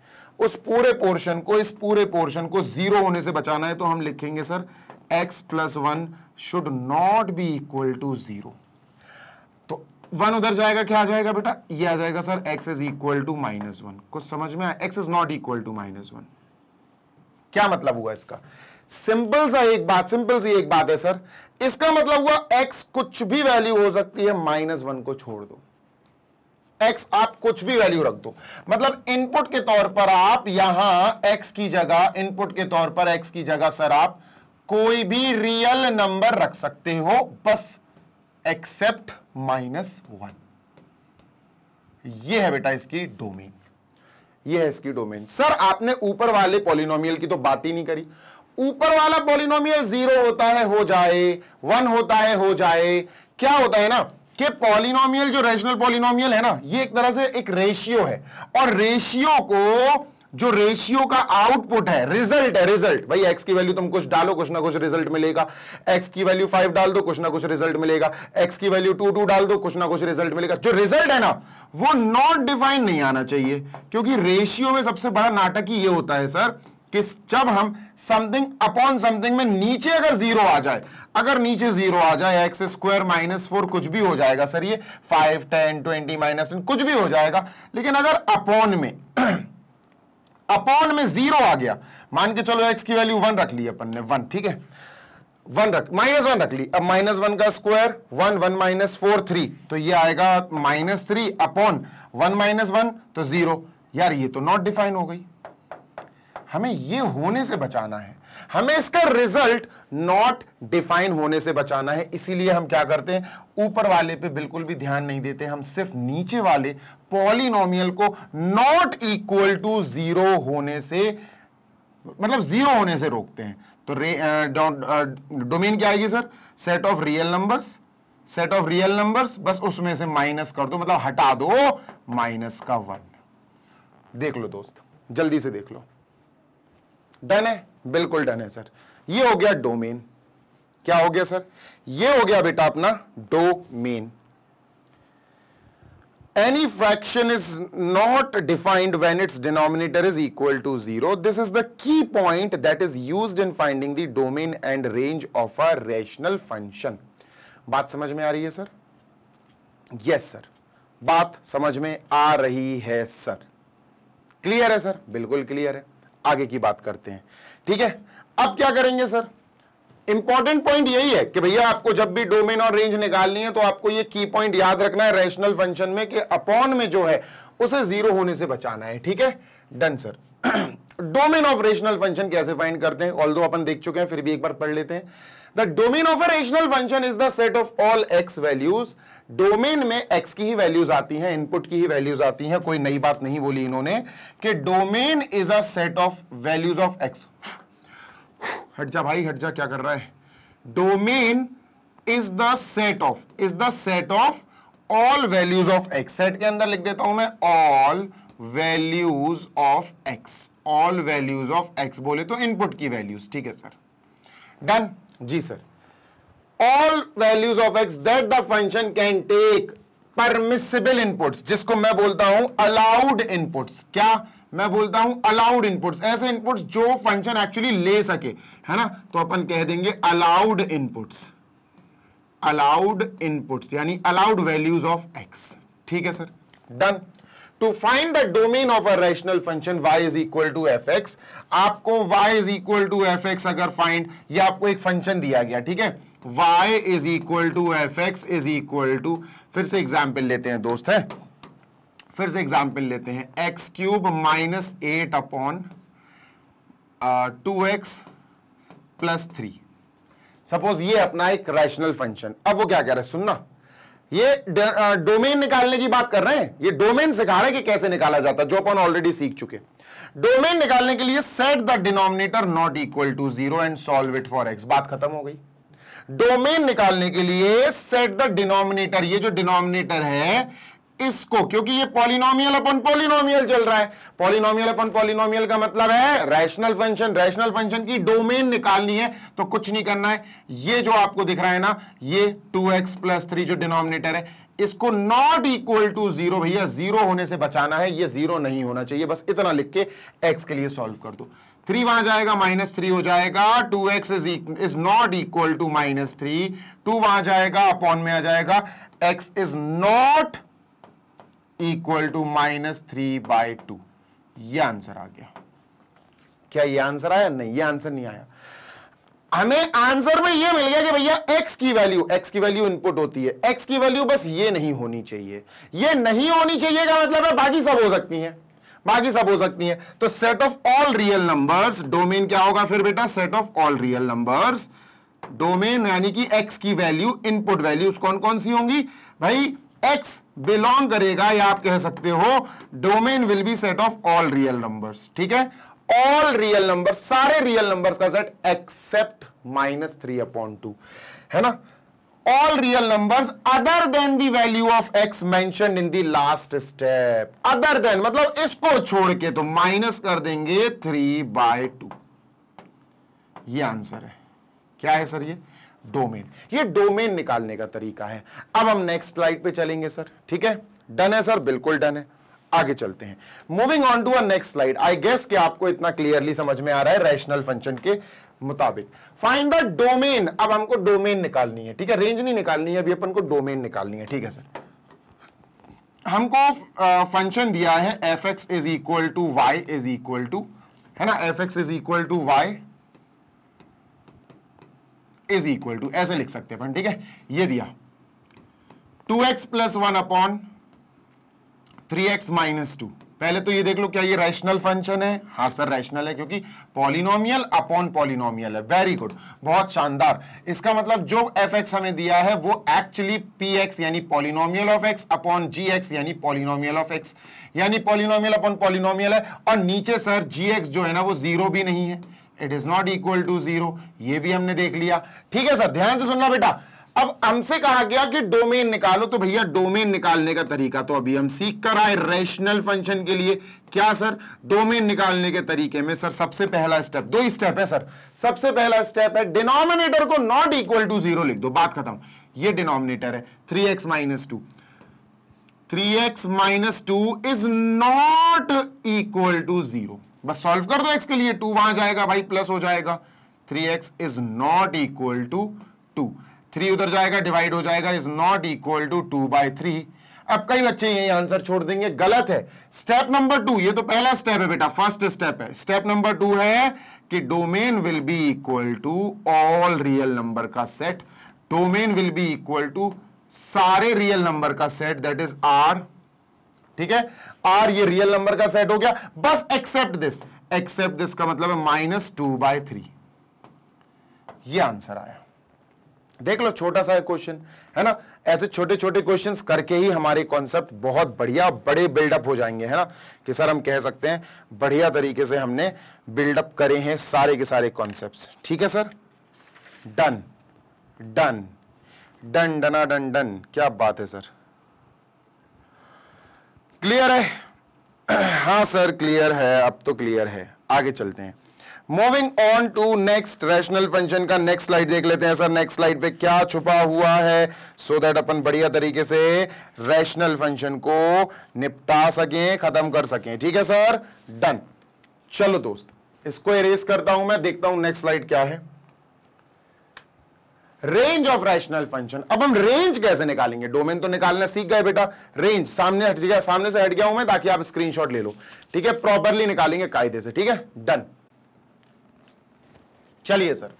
उस पूरे पोर्शन को इस पूरे पोर्शन को जीरो होने से बचाना है तो हम लिखेंगे sir x plus one should not be equal to zero तो वन उधर जाएगा क्या आ जाएगा बेटा ये आ जाएगा sir x is equal to minus one कुछ समझ में आया x is not equal to minus one क्या मतलब हुआ इसका सिंपल सा एक बात सिंपल सी एक बात है सर इसका मतलब हुआ एक्स कुछ भी वैल्यू हो सकती है माइनस वन को छोड़ दो एक्स आप कुछ भी वैल्यू रख दो मतलब इनपुट के तौर पर आप यहां एक्स की जगह इनपुट के तौर पर एक्स की जगह सर आप कोई भी रियल नंबर रख सकते हो बस एक्सेप्ट माइनस वन यह है बेटा इसकी डोमेन यह है इसकी डोमेन सर आपने ऊपर वाले पॉलिनोमियल की तो बात ही नहीं करी ऊपर वाला पॉलिनोमियल जीरो होता है हो जाए वन होता है हो जाए क्या होता है ना कि पॉलिनोमियल जो रेशनल पॉलिनोमियल है ना ये एक तरह से एक रेशियो है और रेशियो को जो रेशियो का आउटपुट है रिजल्ट है रिजल्ट भाई एक्स की वैल्यू तुम कुछ डालो कुछ ना कुछ रिजल्ट मिलेगा एक्स की वैल्यू फाइव डाल दो कुछ ना कुछ रिजल्ट मिलेगा एक्स की वैल्यू टू टू डाल दो कुछ ना कुछ रिजल्ट मिलेगा जो रिजल्ट है ना वो नॉट डिफाइन नहीं आना चाहिए क्योंकि रेशियो में सबसे बड़ा नाटक ही ये होता है सर कि जब हम समथिंग अपॉन समथिंग में नीचे अगर जीरो आ जाए अगर नीचे जीरो आ जाए एक्स स्क्वायर माइनस फोर कुछ भी हो जाएगा सर ये five ten twenty minus ten कुछ भी हो जाएगा लेकिन अगर अपॉन में अपॉन में जीरो आ गया मान के चलो एक्स की वैल्यू वन रख ली अपन ने वन ठीक है वन रख माइनस वन रख ली अब माइनस वन का square one one minus four three तो ये आएगा minus three upon one minus one तो जीरो यार ये तो नॉट डिफाइन हो गई हमें ये होने से बचाना है हमें इसका रिजल्ट नॉट डिफाइन होने से बचाना है इसीलिए हम क्या करते हैं ऊपर वाले पे बिल्कुल भी ध्यान नहीं देते हम सिर्फ नीचे वाले पॉलिनोमियल को नॉट इक्वल टू जीरो होने से मतलब जीरो होने से रोकते हैं तो डोमेन क्या आएगी sir set of real numbers set of real numbers बस उसमें से माइनस कर दो मतलब हटा दो माइनस का वन देख लो दोस्त जल्दी से देख लो डन है बिल्कुल डन है सर ये हो गया डोमेन क्या हो गया सर ये हो गया बेटा अपना domain any fraction is not defined when its denominator is equal to 0. This is the key point that is used in finding the domain and range of a rational function. बात समझ में आ रही है सर यस सर बात समझ में आ रही है सर क्लियर है सर बिल्कुल क्लियर है आगे की बात करते हैं ठीक है अब क्या करेंगे सर इंपॉर्टेंट पॉइंट यही है कि भैया आपको जब भी डोमेन और रेंज निकालनी है तो आपको ये की पॉइंट याद रखना है रेशनल फंक्शन में कि अपॉन में जो है उसे जीरो होने से बचाना है ठीक है done sir domain of rational function कैसे फाइंड करते हैं ऑल अपन देख चुके हैं फिर भी एक बार पढ़ लेते हैं the domain of a rational function is the set of all x values domain में एक्स की ही वैल्यूज आती हैं इनपुट की ही वैल्यूज आती हैं कोई नई बात नहीं बोली इन्होंने कि domain is a set of values of x हट जा भाई हट जा क्या कर रहा है domain is the set of is the set of all values of x set के अंदर लिख देता हूं मैं all values of x all values of x बोले तो इनपुट की वैल्यूज ठीक है सर डन जी sir all values of x that the function can take permissible inputs जिसको मैं बोलता हूं अलाउड इनपुट्स क्या मैं बोलता हूं अलाउड इनपुट्स ऐसे इनपुट्स जो फंक्शन एक्चुअली ले सके है ना तो अपन कह देंगे अलाउड इनपुट्स अलाउड इनपुट्स यानी अलाउड वैल्यूज ऑफ एक्स ठीक है sir done to find the domain of a rational function y is equal to f x आपको y is equal to f x अगर फाइंड ये आपको एक function दिया गया ठीक है y is equal to f x is equal to फिर से एग्जाम्पल लेते हैं दोस्त है फिर से एग्जाम्पल लेते हैं x cube minus eight upon two x plus three suppose ये अपना एक रैशनल फंक्शन अब वो क्या कह रहा है सुनना ये डोमेन निकालने की बात कर रहे हैं ये डोमेन सिखा रहे हैं कि कैसे निकाला जाता है जो अपन ऑलरेडी सीख चुके डोमेन निकालने के लिए set the denominator not equal to zero and solve it for x बात खत्म हो गई डोमेन निकालने के लिए सेट द डिनोमिनेटर ये जो डिनोमिनेटर है इसको क्योंकि ये पॉलिनोमियल अपन पॉलिनोमियल चल रहा है पॉलिनोमियल अपन पॉलिनोमियल का मतलब है रैशनल फंक्शन रैशनल फंक्शन की डोमेन निकालनी है तो कुछ नहीं करना है ये जो आपको दिख रहा है ना ये 2x एक्स प्लस थ्री जो डिनोमिनेटर है इसको नॉट इक्वल टू जीरो भैया जीरो होने से बचाना है ये जीरो नहीं होना चाहिए बस इतना लिख के एक्स के लिए सॉल्व कर दो थ्री वहां जाएगा माइनस थ्री हो जाएगा two x is is not equal to minus three two वहां जाएगा अपॉन में आ जाएगा x is not equal to minus three by two यह आंसर आ गया क्या यह आंसर आया नहीं यह आंसर नहीं आया हमें आंसर में यह मिल गया कि भैया x की वैल्यू x की वैल्यू इनपुट होती है x की वैल्यू बस ये नहीं होनी चाहिए ये नहीं होनी चाहिए का मतलब है बाकी सब हो सकती है बाकी सब हो सकती है तो set of all real numbers domain क्या होगा फिर बेटा set of all real numbers domain यानी कि x की वैल्यू इनपुट वैल्यूज कौन कौन सी होंगी भाई एक्स बिलोंग करेगा या आप कह सकते हो domain will be set of all real numbers ठीक है ऑल रियल नंबर सारे रियल नंबर्स का set except minus three upon two है ना all real number other than the value of x mentioned in step other than मतलब इसको छोड़ के तो माइनस कर देंगे थ्री बाय टू ये आंसर है क्या है सर ये डोमेन ये डोमेन निकालने का तरीका है अब हम नेक्स्ट स्लाइड पे चलेंगे सर ठीक है डन है सर बिल्कुल डन है आगे चलते हैं moving on to a next slide I guess कि आपको इतना क्लियरली समझ में आ रहा है रैशनल फंक्शन के मुताबिक फाइंड द डोमेन अब हमको डोमेन निकालनी है ठीक है रेंज नहीं निकालनी है अभी अपन को डोमेन निकालनी है ठीक है सर हमको फंक्शन दिया है F x is equal to Y is equal to है ना f x is equal to Y is equal to ऐसे लिख सकते हैं ठीक है ये दिया two x plus one upon three x minus two पहले तो ये देख लो क्या ये रैशनल फंक्शन है हाँ सर रैशनल है क्योंकि पॉलिनोमियल अपॉन पॉलिनोमियल है वेरी गुड बहुत शानदार इसका मतलब जो एफ एक्स हमें दिया है वो एक्चुअली पी एक्स यानी polynomial of x upon ji x यानी पॉलिनोमियल ऑफ एक्स यानी पॉलिनोमियल अपॉन पॉलिनोमियल है और नीचे सर जी एक्स जो है ना वो जीरो भी नहीं है it is not equal to zero ये भी हमने देख लिया ठीक है सर ध्यान से सुनना बेटा अब हमसे कहा गया कि डोमेन निकालो तो भैया डोमेन निकालने का तरीका तो अभी हम सीख कर आए रेशनल फंक्शन के लिए क्या सर डोमेन निकालने के तरीके में सर सबसे पहला स्टेप दो ही स्टेप है सर सबसे पहला स्टेप है डिनोमिनेटर को नॉट इक्वल टू जीरो लिख दो बात खत्म ये डिनोमिनेटर है three x minus two three x minus two is not equal to zero बस सॉल्व कर दो एक्स के लिए टू वहां जाएगा भाई प्लस हो जाएगा three x is not equal to two three उधर जाएगा डिवाइड हो जाएगा is not equal to two by three अब कई बच्चे यही आंसर छोड़ देंगे गलत है स्टेप नंबर टू ये तो पहला स्टेप है बेटा फर्स्ट स्टेप है स्टेप नंबर टू है कि domain will be equal to all real number का set domain will be equal to सारे रियल नंबर का सेट दैट इज आर ठीक है आर ये रियल नंबर का सेट हो गया बस एक्सेप्ट दिस एक्सेप्ट दिस का मतलब है माइनस टू बाय थ्री ये आंसर आया देख लो छोटा सा क्वेश्चन है ना ऐसे छोटे छोटे क्वेश्चन करके ही हमारे कॉन्सेप्ट बहुत बढ़िया बड़े बिल्डअप हो जाएंगे है ना कि सर हम कह सकते हैं बढ़िया तरीके से हमने बिल्डअप करे हैं सारे के सारे कॉन्सेप्ट ठीक है sir done done done डना done done क्या बात है सर क्लियर है हाँ सर क्लियर है अब तो क्लियर है आगे चलते हैं moving on to next rational function का नेक्स्ट स्लाइड देख लेते हैं सर नेक्स्ट स्लाइड पे क्या छुपा हुआ है सो so दैट अपन बढ़िया तरीके से रैशनल फंक्शन को निपटा सकें खत्म कर सकें ठीक है सर डन चलो दोस्त इसको इरेज करता हूं मैं देखता हूं नेक्स्ट स्लाइड क्या है रेंज ऑफ रैशनल फंक्शन अब हम रेंज कैसे निकालेंगे डोमेन तो निकालना सीख गए बेटा रेंज सामने हट गया सामने से हट गया हूं मैं ताकि आप स्क्रीनशॉट ले लो ठीक है प्रॉपरली निकालेंगे कायदे से ठीक है डन चलिए सर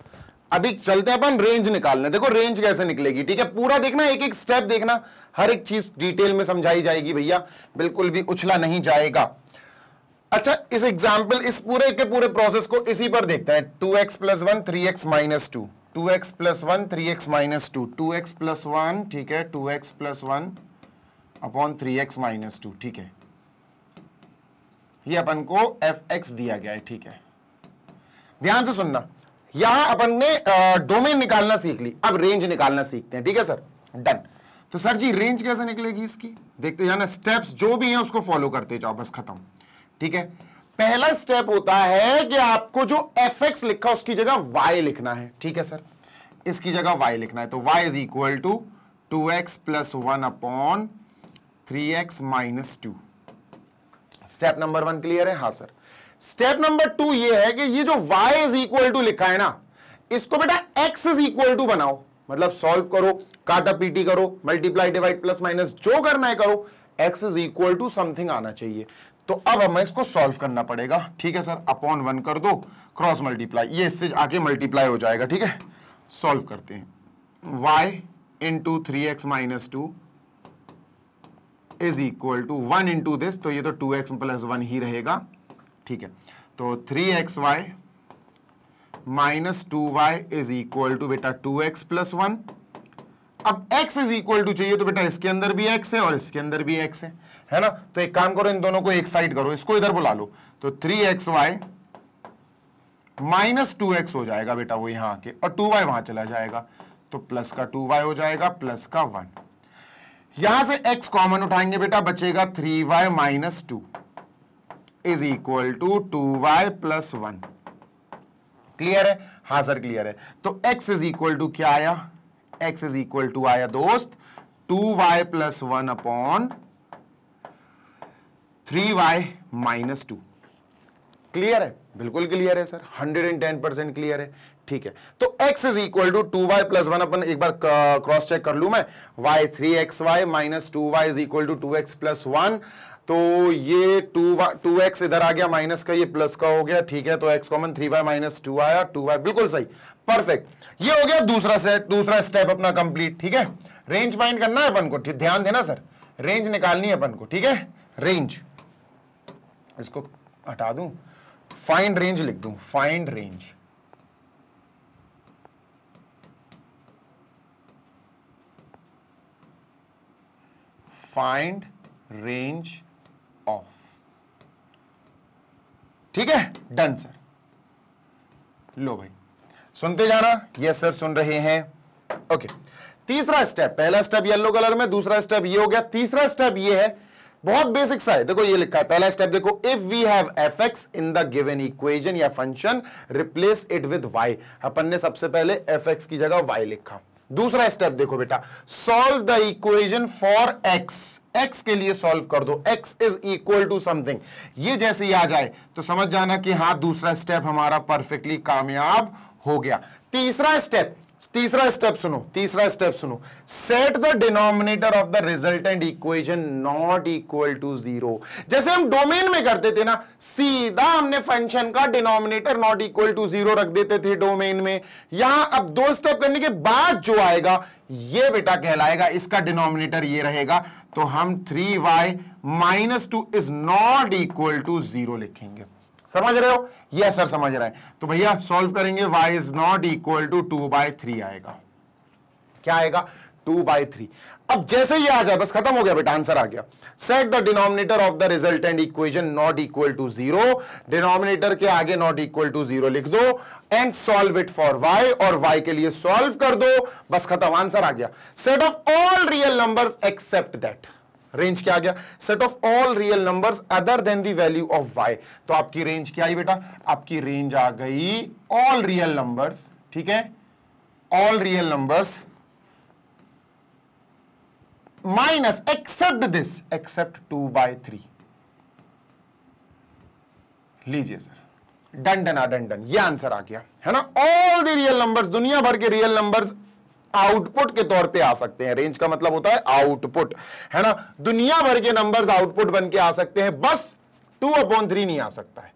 अभी चलते हैं अपन रेंज निकालने देखो रेंज कैसे निकलेगी ठीक है पूरा देखना एक एक स्टेप देखना हर एक चीज डिटेल में समझाई जाएगी भैया बिल्कुल भी उछला नहीं जाएगा अच्छा इस एग्जाम्पल इस पूरे के पूरे प्रोसेस को इसी पर देखते हैं two x plus one three x minus two two x plus one three x minus two two x plus one ठीक है two x plus one upon three x minus two ठीक है ये अपन को एफ एक्स दिया गया है ठीक है ध्यान से सुनना यहां अपन ने डोमेन निकालना सीख ली अब रेंज निकालना सीखते हैं ठीक है सर डन तो सर जी रेंज कैसे निकलेगी इसकी देखते जाना स्टेप्स जो भी हैं उसको फॉलो करते जाओ बस खत्म ठीक है पहला स्टेप होता है कि आपको जो एफ एक्स लिखा उसकी जगह वाई लिखना है ठीक है सर इसकी जगह वाई लिखना है तो y is equal to two x plus one upon three x minus two step number one clear है हा सर स्टेप नंबर टू ये है कि ये जो y इज इक्वल टू लिखा है ना इसको बेटा x इज इक्वल टू बनाओ मतलब सॉल्व करो काटा पीटी करो मल्टीप्लाई डिवाइड प्लस माइनस जो करना है करो x is equal to something आना चाहिए तो अब हमें इसको सॉल्व करना पड़ेगा ठीक है सर अपॉन वन कर दो क्रॉस मल्टीप्लाई ये इससे आके मल्टीप्लाई हो जाएगा ठीक है सॉल्व करते हैं y into three x minus two is equal to one into this तो ये तो टू एक्स प्लस वन ही रहेगा ठीक है तो three x y minus two Y is equal to बेटा टू एक्स प्लस वन अब x इज इक्वल टू चाहिए तो बेटा इसके अंदर भी x है और इसके अंदर भी x है है ना तो एक काम करो इन दोनों को एक साइड करो इसको इधर बुला लो तो three x y minus two x हो जाएगा बेटा वो यहां आके और टू वाई वहां चला जाएगा तो प्लस का टू वाई हो जाएगा प्लस का वन यहां से x कॉमन उठाएंगे बेटा बचेगा three y minus two is equal to two y plus one clear है हाँ सर क्लियर है तो x इज इक्वल टू क्या आया x इज इक्वल टू आया दोस्त two y plus one upon three y minus two clear है बिल्कुल क्लियर है सर 110 परसेंट क्लियर है ठीक है तो x is equal to two y plus one अपन एक बार क्रॉस चेक कर लू मैं y three x y minus two Y is equal to two x plus one तो ये टू टू एक्स इधर आ गया माइनस का ये प्लस का हो गया ठीक है तो x common three y minus two आया टू वाई बिल्कुल सही परफेक्ट ये हो गया दूसरा सेट दूसरा स्टेप अपना कंप्लीट ठीक है रेंज फाइंड करना है अपन को ध्यान देना सर रेंज निकालनी है अपन को ठीक है रेंज इसको हटा दूं फाइंड तो रेंज लिख दूं find range find range of ठीक है डन सर लो भाई सुनते जाना यस सर सुन रहे हैं ओके तीसरा स्टेप पहला स्टेप येलो कलर में दूसरा स्टेप ये हो गया तीसरा स्टेप ये है बहुत बेसिक सा है देखो ये लिखा है पहला स्टेप देखो if we have f x in the given equation या function replace it with y अपन ने सबसे पहले एफ एक्स की जगह वाई लिखा दूसरा स्टेप देखो बेटा solve the equation for x x के लिए सॉल्व कर दो x is equal to something ये जैसे ही आ जाए तो समझ जाना कि हाँ दूसरा स्टेप हमारा परफेक्टली कामयाब हो गया तीसरा स्टेप तीसरा स्टेप सुनो तीसरा स्टेप सुनो set the denominator of the resultant equation not equal to zero जैसे हम डोमेन में करते थे ना सीधा हमने फंक्शन का denominator not equal to zero रख देते थे डोमेन में यहां अब दो स्टेप करने के बाद जो आएगा ये बेटा कहलाएगा इसका डिनोमिनेटर ये रहेगा तो हम three y minus two is not equal to zero लिखेंगे समझ रहे हो यस सर समझ रहे हैं तो भैया सॉल्व करेंगे y is not equal to two by three आएगा क्या आएगा टू बाई थ्री अब जैसे ही आ जाए बस खत्म हो गया बेटा आंसर आ गया set the denominator of the result and equation not equal to zero denominator के आगे नॉट इक्वल टू जीरो लिख दो and solve it for y और वाई के लिए सॉल्व कर दो बस खत्म आंसर आ गया set of all real numbers except that range क्या आ गया set of all real numbers other than the value of y तो आपकी रेंज क्या आई बेटा आपकी रेंज आ गई ऑल रियल नंबर्स ठीक है all real numbers minus except this except two by three लीजिए sir done done done done ये आंसर आ गया है ना ऑल द रियल नंबर्स दुनिया भर के रियल नंबर्स आउटपुट के तौर पे आ सकते हैं रेंज का मतलब होता है आउटपुट है ना दुनिया भर के नंबर्स आउटपुट बन के आ सकते हैं बस टू अपॉन थ्री नहीं आ सकता है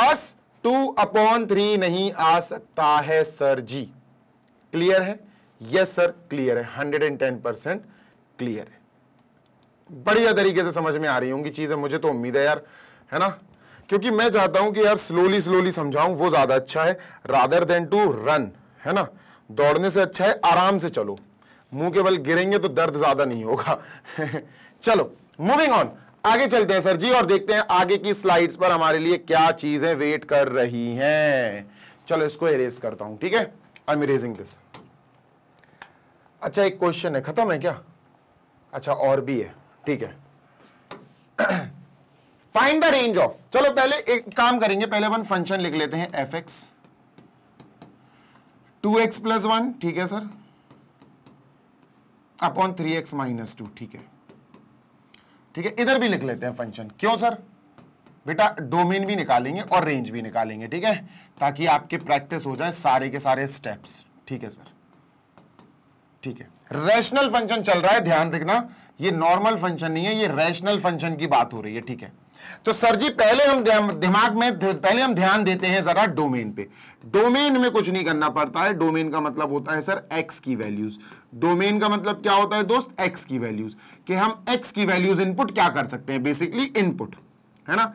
बस टू अपॉन थ्री नहीं आ सकता है सर जी क्लियर है यस सर क्लियर है hundred and ten percent clear है बढ़िया तरीके से समझ में आ रही होंगी चीजें मुझे तो उम्मीद है यार है ना क्योंकि मैं चाहता हूं कि यार स्लोली स्लोली समझाऊं वो ज्यादा अच्छा है राधर देन टू रन है ना दौड़ने से अच्छा है आराम से चलो मुंह के बल गिरेंगे तो दर्द ज्यादा नहीं होगा चलो मूविंग ऑन आगे चलते हैं सर जी और देखते हैं आगे की स्लाइड्स पर हमारे लिए क्या चीजें वेट कर रही हैं चलो इसको इरेज करता हूं ठीक है आई एम इरेजिंग दिस अच्छा एक क्वेश्चन है खत्म है क्या अच्छा और भी है ठीक है फाइंड द रेंज ऑफ चलो पहले एक काम करेंगे पहले अपन फंक्शन लिख लेते हैं f x two x plus one ठीक है sir upon three x minus two ठीक है ठीक है इधर भी लिख लेते हैं फंक्शन क्यों सर बेटा डोमेन भी निकालेंगे और रेंज भी निकालेंगे ठीक है ताकि आपके प्रैक्टिस हो जाए सारे के सारे स्टेप्स ठीक है सर ठीक है रैशनल फंक्शन चल रहा है ध्यान देखना ये नॉर्मल फंक्शन नहीं है ये रैशनल फंक्शन की बात हो रही है ठीक है तो सर जी पहले हम दिमाग में पहले हम ध्यान देते हैं जरा डोमेन पे डोमेन में कुछ नहीं करना पड़ता है डोमेन का मतलब होता है सर एक्स की वैल्यूज डोमेन का मतलब क्या होता है दोस्त एक्स की वैल्यूज कि हम एक्स की वैल्यूज इनपुट क्या कर सकते हैं बेसिकली इनपुट है ना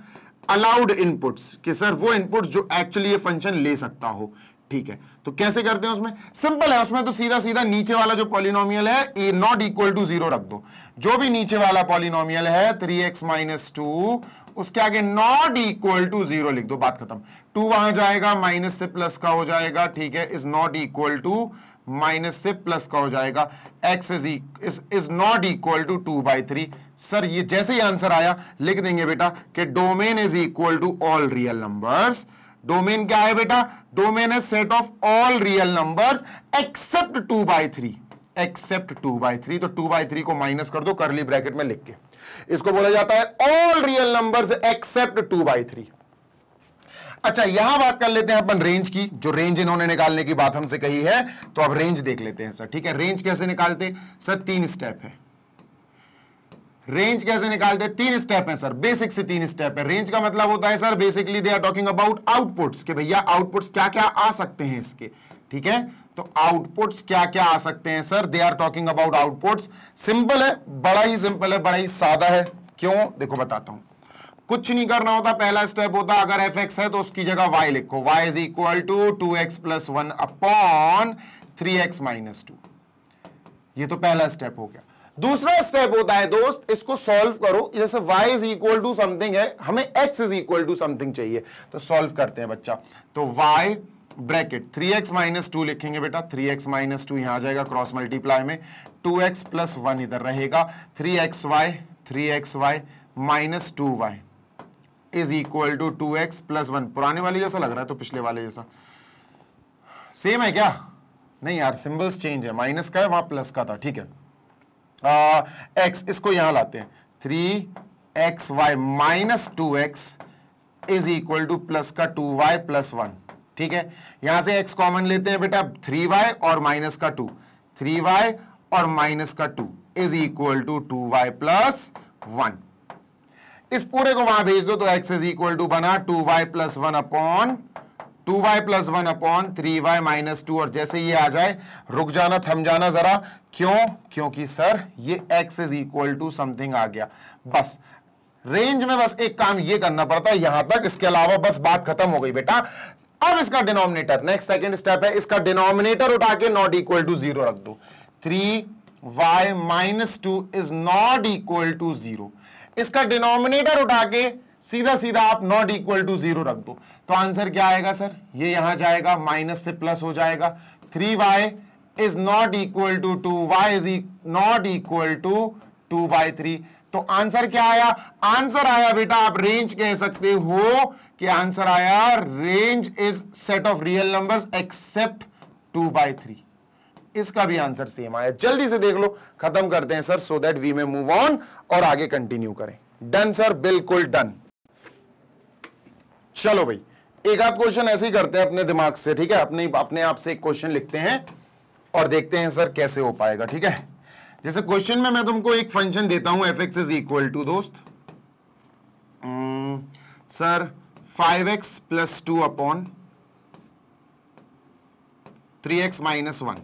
अलाउड इनपुट्स कि सर वो इनपुट जो एक्चुअली ये फंक्शन ले सकता हो ठीक है तो कैसे करते हैं उसमें सिंपल है उसमें तो सीधा सीधा नीचे वाला जो पॉलिनोमियल है a not equal to zero रख दो जो भी नीचे वाला पॉलिनोमियल है थ्री एक्स माइनस टू उसके आगे नॉट इक्वल टू जीरो लिख दो बात खत्म टू वहां जाएगा माइनस से प्लस का हो जाएगा ठीक है is not equal to minus से प्लस का हो जाएगा x is is not equal to two by three sir ये जैसे ही आंसर आया लिख देंगे बेटा कि domain is equal to all real numbers domain क्या है बेटा डोमेन है set of all real numbers except two by three except two by three तो टू बाई थ्री को माइनस कर दो करली ब्रैकेट में लिख के इसको बोला जाता है all real numbers except two by three अच्छा यहां बात कर लेते हैं अपन रेंज की जो रेंज इन्होंने निकालने की बात हमसे कही है तो अब रेंज देख लेते हैं सर ठीक है रेंज कैसे निकालते सर तीन स्टेप है रेंज कैसे निकालते हैं तीन स्टेप है सर बेसिक से तीन स्टेप है रेंज का मतलब होता है sir basically they are talking about outputs के भैया आउटपुट्स क्या क्या आ सकते हैं इसके ठीक है तो आउटपुट्स क्या क्या आ सकते हैं sir they are talking about outputs simple है बड़ा ही सिंपल है बड़ा ही सादा है क्यों देखो बताता हूं कुछ नहीं करना होता पहला स्टेप होता अगर एफ एक्स है तो उसकी जगह वाई लिखो y is equal to two x plus one upon three x minus two ये तो पहला स्टेप हो गया दूसरा स्टेप होता है दोस्त इसको सॉल्व करो जैसे y is equal to something है हमें x is equal to something चाहिए तो सॉल्व करते हैं बच्चा तो y bracket 3x x minus two लिखेंगे बेटा 3x एक्स माइनस टू यहां आ जाएगा क्रॉस मल्टीप्लाई में 2x एक्स प्लस वन इधर रहेगा 3xy x y three x y minus two Y is equal to two x plus one पुराने वाले जैसा लग रहा है तो पिछले वाले जैसा सेम है क्या नहीं यार सिंबल्स चेंज है माइनस का है वहां प्लस का था ठीक है एक्स इसको यहां लाते हैं three x y minus two x is equal to plus का टू वाई प्लस वन ठीक है यहां से एक्स कॉमन लेते हैं बेटा थ्री वाई और माइनस का टू थ्री वाई और माइनस का two is equal to two y plus one इस पूरे को वहां भेज दो तो एक्स इज इक्वल टू बना two y plus one upon two y plus one upon three y minus two और जैसे ये आ जाए रुक जाना थम जाना जरा क्यों क्योंकि सर ये x is equal to something आ गया बस रेंज में बस एक काम ये करना पड़ता है यहां तक इसके अलावा बस बात खत्म हो गई बेटा अब इसका डिनोमिनेटर नेक्स्ट सेकेंड स्टेप है इसका डिनोमिनेटर उठा के नॉट इक्वल टू जीरो रख दो three y minus two is not equal to zero इसका डिनोमिनेटर उठा के सीधा सीधा आप नॉट इक्वल टू जीरो रख दो तो आंसर क्या आएगा सर ये यहां जाएगा माइनस से प्लस हो जाएगा three Y is not equal to two Y is not equal to two by three तो आंसर क्या आया आंसर आया बेटा आप रेंज कह सकते हो कि आंसर आया range is set of real numbers except two by three इसका भी आंसर सेम आया जल्दी से देख लो खत्म करते हैं sir so that we may move on और आगे कंटिन्यू करें डन सर बिल्कुल डन चलो भाई एक आप क्वेश्चन ऐसे ही करते हैं अपने दिमाग से ठीक है अपने अपने आप से एक क्वेश्चन लिखते हैं और देखते हैं सर कैसे हो पाएगा ठीक है जैसे क्वेश्चन में मैं तुमको एक फंक्शन देता हूं F x is equal to दोस्त हम्म, sir five x plus two upon three x minus one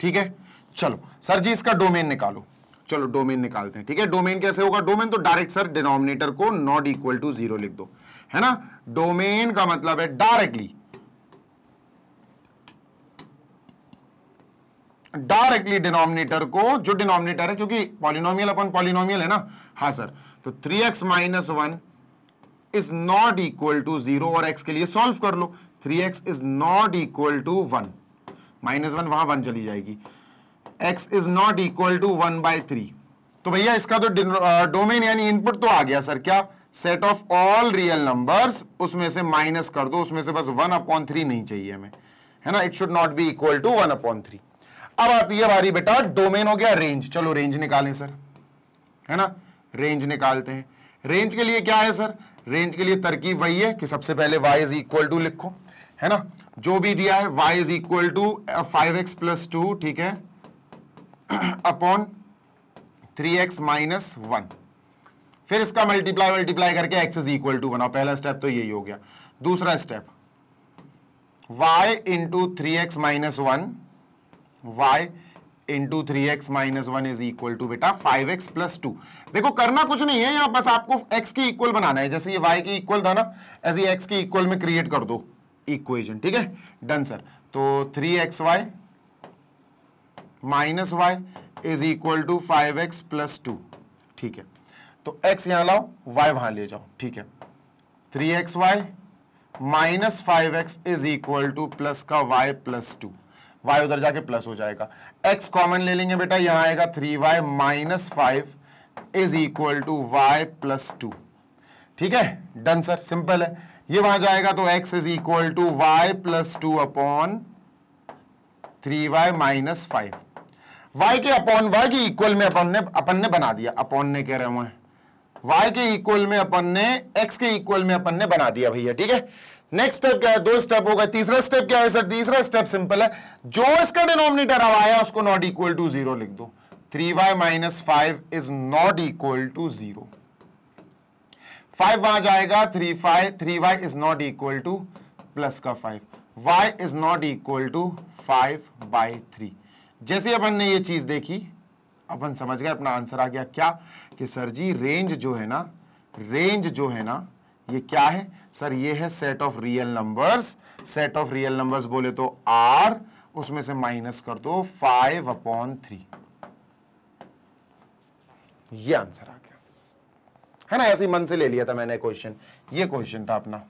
ठीक है चलो सर जी इसका डोमेन निकालो चलो डोमेन निकालते हैं ठीक है डोमेन कैसे होगा डोमेन तो डायरेक्ट सर डिनोमिनेटर को नॉट इक्वल टू जीरो लिख दो है ना डोमेन का मतलब है डायरेक्टली डायरेक्टली डिनोमिनेटर को जो डिनोमिनेटर है क्योंकि पॉलिनोमियल अपन पॉलिनोमियल है ना हाँ सर तो 3x x minus one is not equal to zero और x के लिए सॉल्व कर लो 3x x is not equal to one minus one वहां वन चली जाएगी x is not equal to one by three तो भैया इसका तो डोमेन यानी इनपुट तो आ गया सर क्या set of all real numbers उसमें से माइनस कर दो उसमें से बस वन अपॉन थ्री नहीं चाहिए हमें है ना it should not be equal to one upon three अब आती है बारी बेटा डोमेन हो गया रेंज चलो रेंज निकालें सर है ना रेंज निकालते हैं रेंज के लिए क्या है सर रेंज के लिए तरकीब वही है कि सबसे पहले वाई इज इक्वल टू लिखो है ना जो भी दिया है y is equal to five x plus two ठीक है upon three x minus one फिर इसका मल्टीप्लाई मल्टीप्लाई करके एक्स इज इक्वल टू बनाओ पहला स्टेप तो यही हो गया दूसरा step y into three x minus one y into three x minus one is equal to बेटा फाइव एक्स प्लस टू देखो करना कुछ नहीं है यहां बस आपको x की इक्वल बनाना है जैसे ये y की इक्वल था ना ऐसे x की इक्वल में क्रिएट कर दो इक्वेजन ठीक है डन सर तो three x y minus y is equal to five x plus two ठीक है तो x यहां लाओ y वहां ले जाओ ठीक है three x y minus five x is equal to plus का y प्लस टू वाई उधर जाके प्लस हो जाएगा x कॉमन ले लेंगे बेटा यहां आएगा three y minus five is equal to y plus two ठीक है डन सर सिंपल है ये वहां जाएगा तो x is equal to y plus two upon three y minus five y के अपॉन वाई के इक्वल में अपन ने अपन ने बना दिया अपॉन ने कह रहे हैं y के इक्वल में अपन ने x के इक्वल में अपन ने बना दिया भैया ठीक है नेक्स्ट स्टेप क्या है दो स्टेप होगा तीसरा स्टेप क्या है सर तीसरा स्टेप सिंपल है जो इसका डिनोमिनेटर अब आया उसको नॉट इक्वल टू जीरो लिख दो three y minus five is not equal to zero five वहां जाएगा three five three Y is not equal to plus का five y is not equal to five by three जैसे अपन ने ये चीज देखी अपन समझ गए अपना आंसर आ गया क्या कि सर जी रेंज जो है ना रेंज जो है ना ये क्या है सर ये है set of real numbers set of real numbers बोले तो आर उसमें से माइनस कर दो फाइव अपॉन थ्री ये आंसर आ गया है ना ऐसे ही मन से ले लिया था मैंने क्वेश्चन ये क्वेश्चन था अपना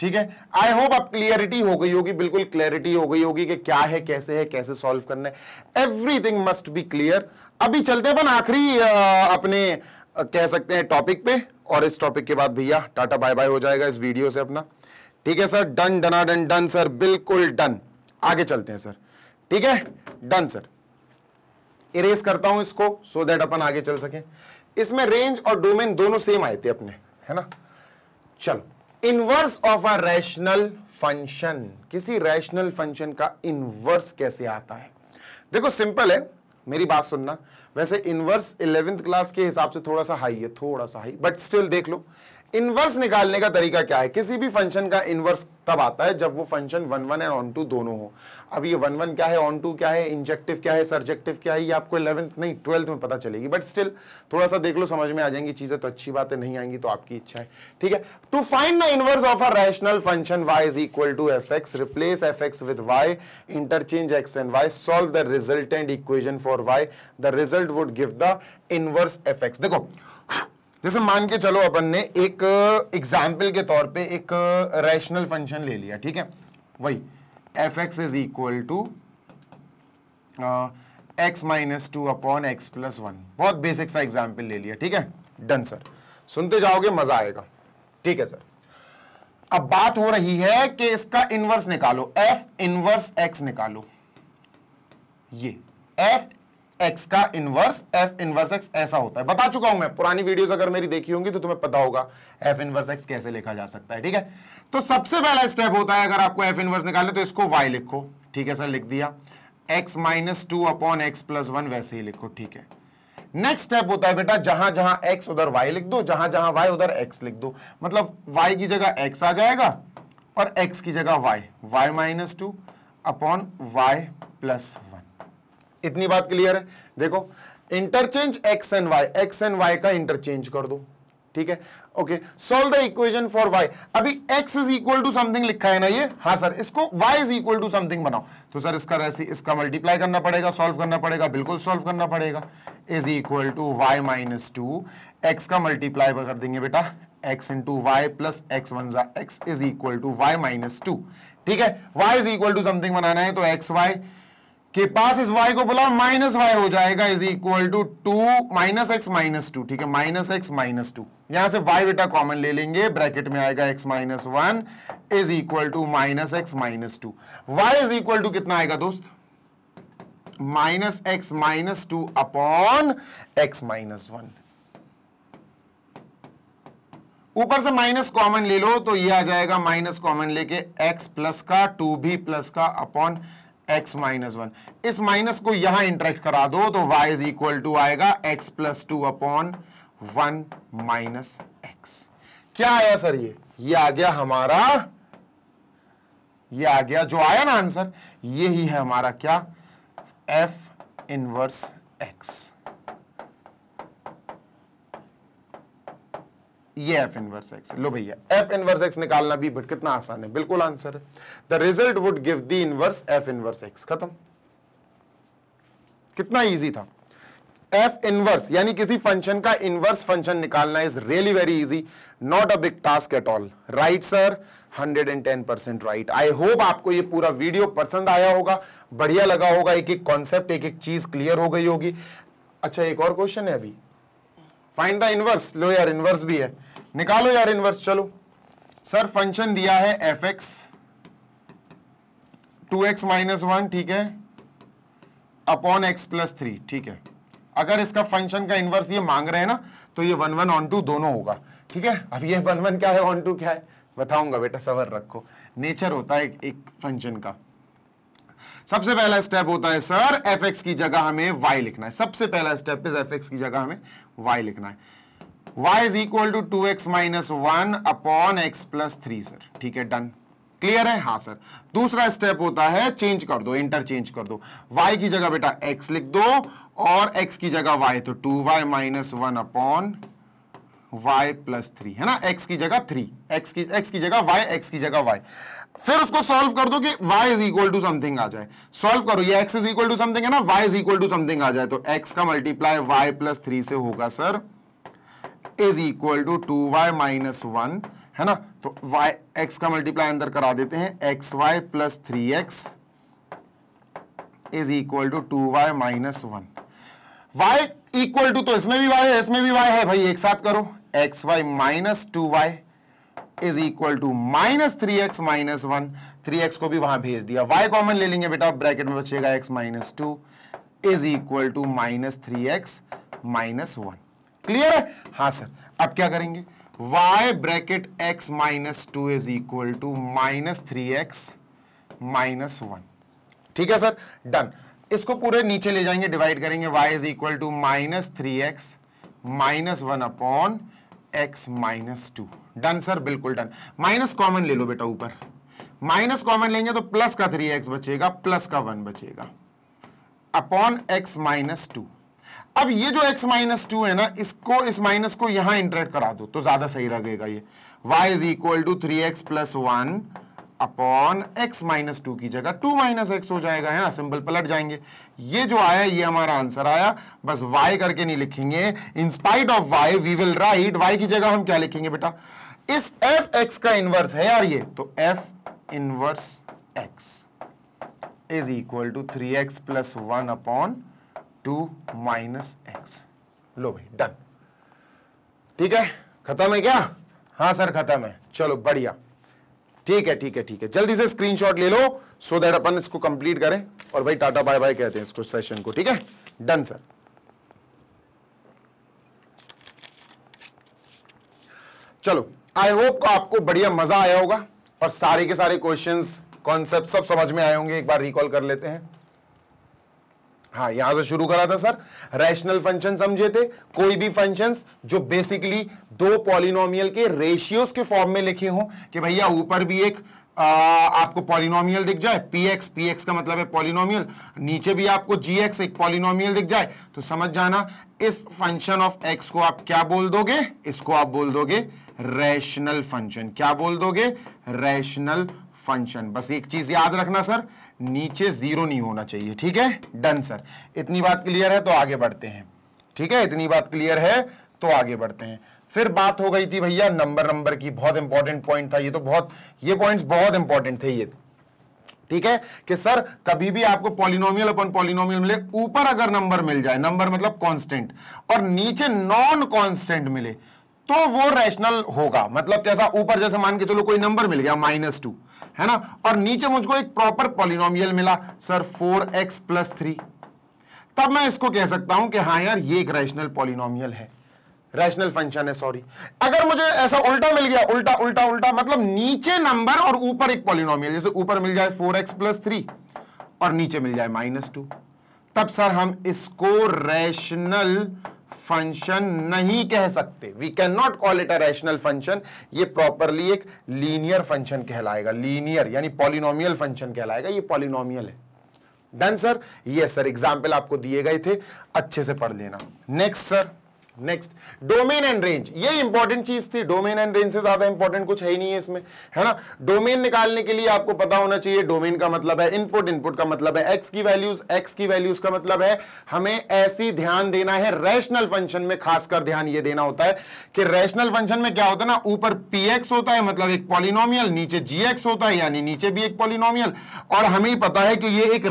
ठीक है आई होप अब क्लियरिटी हो गई होगी बिल्कुल क्लैरिटी हो गई होगी कि क्या है कैसे है कैसे सॉल्व करना है एवरीथिंग मस्ट बी क्लियर अभी चलते अपन आखिरी अपने कह सकते हैं टॉपिक पे और इस टॉपिक के बाद भैया टाटा बाय बाय हो जाएगा इस वीडियो से अपना ठीक है sir done डना done done sir बिल्कुल डन आगे चलते हैं सर ठीक है डन सर इरेज करता हूं इसको सो देट अपन आगे चल सके इसमें रेंज और डोमेन दोनों सेम आए थे अपने है ना चलो inverse of a rational function किसी रैशनल फंक्शन का इनवर्स कैसे आता है देखो सिंपल है मेरी बात सुनना वैसे इनवर्स इलेवेंथ क्लास के हिसाब से थोड़ा सा हाई है थोड़ा सा हाई बट स्टिल देख लो इनवर्स निकालने का तरीका क्या है किसी भी फंक्शन का इनवर्स तब आता है जब वो function one one and onto दोनों हो अब ये वन वन क्या है ऑन टू क्या है इंजेक्टिव क्या है सर्जेक्टिव क्या है ये आपको इलेवंथ नहीं ट्वेल्थ में पता चलेगी बट स्टिल थोड़ा सा देख लो समझ में आ जाएंगी चीज़ें तो अच्छी बात है नहीं आएंगी तो आपकी इच्छा है ठीक है to find the inverse of a rational function y is equal to f x replace f x with y interchange x and y solve the resultant equation for y the result would give the inverse f x देखो जैसे मान के चलो अपन ने एक example के तौर पे एक रैशनल फंक्शन ले लिया ठीक है वही f x is equal to x minus two upon x plus one बहुत बेसिक सा एग्जाम्पल ले लिया ठीक है डन सर सुनते जाओगे मजा आएगा ठीक है सर अब बात हो रही है कि इसका इनवर्स निकालो एफ इनवर्स एक्स निकालो ये एफ एक्स का इनवर्स एफ इनवर्स एक्स ऐसा होता है बता चुका हूं मैं पुरानी वीडियोस अगर मेरी देखी होंगी तो तुम्हें पता होगा एफ इनवर्स एक्स कैसे लिखा जा सकता है ठीक है तो सबसे पहला स्टेप होता है अगर आपको एफ इनवर्स निकालना तो इसको वाई लिखो ठीक है सर लिख दिया x minus two upon x plus one वैसे ही लिखो ठीक है नेक्स्ट स्टेप होता है बेटा जहां जहां एक्स उधर वाई लिख दो जहां जहां वाई उधर एक्स लिख दो मतलब वाई की जगह एक्स आ जाएगा और एक्स की जगह y y minus two upon y plus इतनी बात क्लियर है देखो interchange x and y x and y का इंटरचेंज कर दो ठीक है okay solve the equation for y अभी x is equal to something लिखा है ना ये हाँ सर इसको y is equal to something बनाओ तो सर इसका रेसी इसका मल्टीप्लाई करना पड़ेगा सोल्व करना पड़ेगा बिल्कुल सोल्व करना पड़ेगा is equal to y minus two x का मल्टीप्लाई कर देंगे बेटा x into y plus x one x is equal to y minus two ठीक है y is equal to something बनाना है तो एक्स वाई के पास इस y को बुलाओ माइनस वाई हो जाएगा is equal to two minus x minus two ठीक है माइनस एक्स माइनस टू यहां से y बेटा कॉमन ले लेंगे ब्रैकेट में आएगा x minus one is equal to minus x minus two Y is equal to कितना आएगा दोस्त minus x minus two upon x minus one ऊपर से माइनस कॉमन ले लो तो ये आ जाएगा माइनस कॉमन लेके एक्स प्लस का टू भी प्लस का अपॉन एक्स माइनस वन इस माइनस को यहां इंटरेक्ट करा दो तो वाई इज इक्वल टू आएगा x plus two upon one minus x क्या आया सर ये ये आ गया हमारा ये आ गया जो आया ना आंसर ये ही है हमारा क्या एफ इनवर्स एक्स ये एफ इनवर्स एक्स लो भैया एफ इनवर्स एक्स निकालना भी बट कितना आसान है बिल्कुल आंसर है the result would give the inverse f inverse x खत्म कितना इजी था एफ इनवर्स यानी किसी फंक्शन का इनवर्स फंक्शन निकालना is really very easy not a big task at all right sir 110 percent right I hope आपको ये पूरा वीडियो पसंद आया होगा बढ़िया लगा होगा एक एक कॉन्सेप्ट एक एक चीज क्लियर हो गई होगी अच्छा एक और क्वेश्चन है अभी फाइंड द इनवर्स लो यार इनवर्स भी है निकालो यार इनवर्स चलो सर फंक्शन दिया है F x two x minus one ठीक है अपॉन एक्स प्लस थ्री ठीक है अगर इसका फंक्शन का इनवर्स ये मांग रहे हैं ना तो ये वन वन ऑन टू दोनों होगा ठीक है अब ये वन वन क्या है ऑन टू क्या है बताऊंगा बेटा सवर रखो नेचर होता है एक, फंक्शन का सबसे पहला स्टेप होता है सर एफ की जगह हमें वाई लिखना है सबसे पहला स्टेप इज एफ की जगह हमें वाई लिखना है y is equal to two x minus one upon x plus three sir ठीक है डन क्लियर है हाँ सर दूसरा स्टेप होता है चेंज कर दो इंटरचेंज कर दो y की जगह बेटा x लिख दो और x की जगह y तो 2y y minus one upon y plus three है ना x की जगह थ्री x की x की जगह y x की जगह y फिर उसको सॉल्व कर दो कि y is equal to something आ जाए सॉल्व करो ये x is equal to something है ना y is equal to something आ जाए तो x का मल्टीप्लाई y प्लस थ्री से होगा sir is equal to two y minus one है ना तो वाई एक्स का मल्टीप्लाई अंदर करा देते हैं x y plus three x is equal to two y minus one y equal to तो इसमें भी वाई है इसमें भी वाई है भाई एक साथ करो x y minus two Y is equal to minus three x minus one three x को भी वहां भेज दिया वाई कॉमन ले लेंगे बेटा ब्रैकेट में बचेगा x minus two is equal to minus three x minus one clear है हाँ सर अब क्या करेंगे y bracket x minus two is equal to minus three x minus one ठीक है सर डन इसको पूरे नीचे ले जाएंगे डिवाइड करेंगे y is equal to minus three x minus one upon x minus two done sir बिल्कुल done minus common ले लो बेटा ऊपर माइनस कॉमन लेंगे तो प्लस का थ्री एक्स बचेगा प्लस का वन बचेगा अपॉन एक्स माइनस टू अब ये जो x माइनस टू है ना इसको इस माइनस को यहां इंटरेक्ट करा दो तो ज्यादा सही लगेगा ये y is equal to three x plus one upon x minus two की जगह टू माइनस एक्स हो जाएगा है ना सिंपल पलट जाएंगे ये जो आया ये हमारा आंसर आया बस y करके नहीं लिखेंगे in spite of y we will write y की जगह हम क्या लिखेंगे बेटा इस एफ एक्स का इनवर्स है यार ये तो f inverse x is equal to three x plus one upon two minus x लो भाई डन ठीक है खत्म है क्या हाँ सर खत्म है चलो बढ़िया ठीक है ठीक है ठीक है जल्दी से स्क्रीनशॉट ले लो सो so दैट अपन इसको कंप्लीट करें और भाई टाटा बाय बाय कहते हैं इसको सेशन को ठीक है डन सर चलो आई होप आपको बढ़िया मजा आया होगा और सारे के सारे क्वेश्चंस कॉन्सेप्ट सब समझ में आए होंगे एक बार रिकॉल कर लेते हैं हाँ यहां से शुरू करा था सर रैशनल फंक्शन समझे थे कोई भी फंक्शन जो बेसिकली दो पॉलिनोमियल के रेशियोज के फॉर्म में लिखे हों कि भैया ऊपर भी एक आ, आपको पॉलिनोमियल दिख जाए पी एक्स पी एक्स का मतलब है पॉलिनोमियल नीचे भी आपको जी एक्स एक पॉलिनोमियल दिख जाए तो समझ जाना इस फंक्शन ऑफ एक्स को आप क्या बोल दोगे इसको आप बोल दोगे रैशनल फंक्शन क्या बोल दोगे रैशनल फंक्शन बस एक चीज याद रखना सर नीचे जीरो नहीं होना चाहिए ठीक है डन सर इतनी बात क्लियर है तो आगे बढ़ते हैं ठीक है इतनी बात क्लियर है तो आगे बढ़ते हैं फिर बात हो गई थी भैया नंबर नंबर की बहुत इंपॉर्टेंट पॉइंट था ये तो बहुत ये पॉइंट्स बहुत इंपॉर्टेंट थे ये ठीक है कि सर कभी भी आपको पॉलिनोमियल अपन पॉलिनोमियल मिले ऊपर अगर नंबर मिल जाए नंबर मतलब कांस्टेंट और नीचे नॉन कांस्टेंट मिले तो वो रैशनल होगा मतलब कैसा ऊपर जैसे मान के चलो कोई नंबर मिल गया माइनस टू है ना और नीचे मुझको एक प्रॉपर पॉलिनोमियल मिला sir four x plus three तब मैं इसको कह सकता हूं कि हाँ यार ये एक रैशनल पॉलिनोमियल है रैशनल फंक्शन है सॉरी अगर मुझे ऐसा उल्टा मिल गया उल्टा उल्टा उल्टा मतलब नीचे नंबर और ऊपर एक पॉलिनोमियल जैसे ऊपर मिल जाए फोर एक्स प्लस थ्री और नीचे मिल जाए माइनस टू तब सर हम इसको रैशनल फंक्शन नहीं कह सकते we can not call it a rational function ये प्रॉपरली एक लीनियर फंक्शन कहलाएगा लीनियर यानी पॉलिनोमियल फंक्शन कहलाएगा ये पॉलिनोमियल है done sir yes sir example आपको दिए गए थे अच्छे से पढ़ लेना next sir next domain and range ये इंपॉर्टेंट चीज थी डोमेन एंड रेंज से ज्यादा इंपॉर्टेंट कुछ है ही नहीं है इसमें है ना डोमेन निकालने के लिए आपको पता होना चाहिए डोमेन का मतलब है इनपुट इनपुट का मतलब है एक्स की वैल्यूज एक्स की वैल्यूज का मतलब है हमें ऐसी ध्यान देना है रैशनल फंक्शन में खासकर ध्यान ये देना होता है कि रैशनल फंक्शन में क्या होता है ना ऊपर पी होता है मतलब एक पॉलिनोमियल नीचे जी होता है यानी नीचे भी एक पॉलिनोमियल और हमें पता है कि ये एक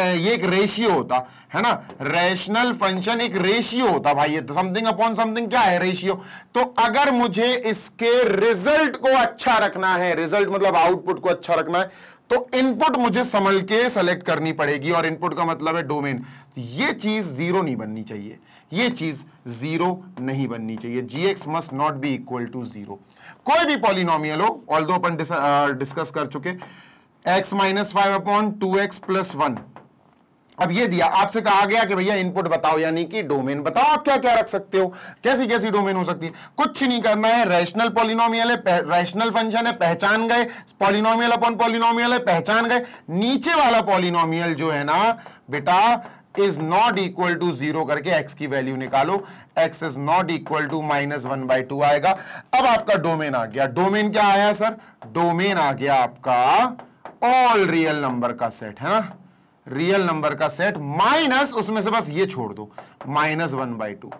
ये एक रेशियो होता है ना रैशनल फंक्शन एक रेशियो होता भाई ये समथिंग तो अपॉन समथिंग क्या है रेशियो तो अगर मुझे इसके रिजल्ट को अच्छा रखना है रिजल्ट मतलब आउटपुट को अच्छा रखना है तो इनपुट मुझे संभल के सेलेक्ट करनी पड़ेगी और इनपुट का मतलब है डोमेन तो ये चीज जीरो नहीं बननी चाहिए ये चीज जीरो नहीं बननी चाहिए g x must not be equal to zero कोई भी पॉलिनोमियल हो ऑल दो अपन डिस्कस कर चुके x minus five upon two x plus one अब ये दिया आपसे कहा गया कि भैया इनपुट बताओ यानी कि डोमेन बताओ आप क्या क्या रख सकते हो कैसी कैसी डोमेन हो सकती है कुछ नहीं करना है रैशनल पॉलिनोमियल है रैशनल फंक्शन है पहचान गए पॉलिनोमियल अपॉन पॉलिनोमियल है पहचान गए नीचे वाला पॉलिनोमियल जो है ना बेटा is not equal to zero करके एक्स की वैल्यू निकालो X is not equal to minus one by two आएगा अब आपका डोमेन आ गया डोमेन क्या आया सर डोमेन आ गया आपका ऑल रियल नंबर का सेट है ना रियल नंबर का सेट माइनस उसमें से बस ये छोड़ दो माइनस वन बाई टू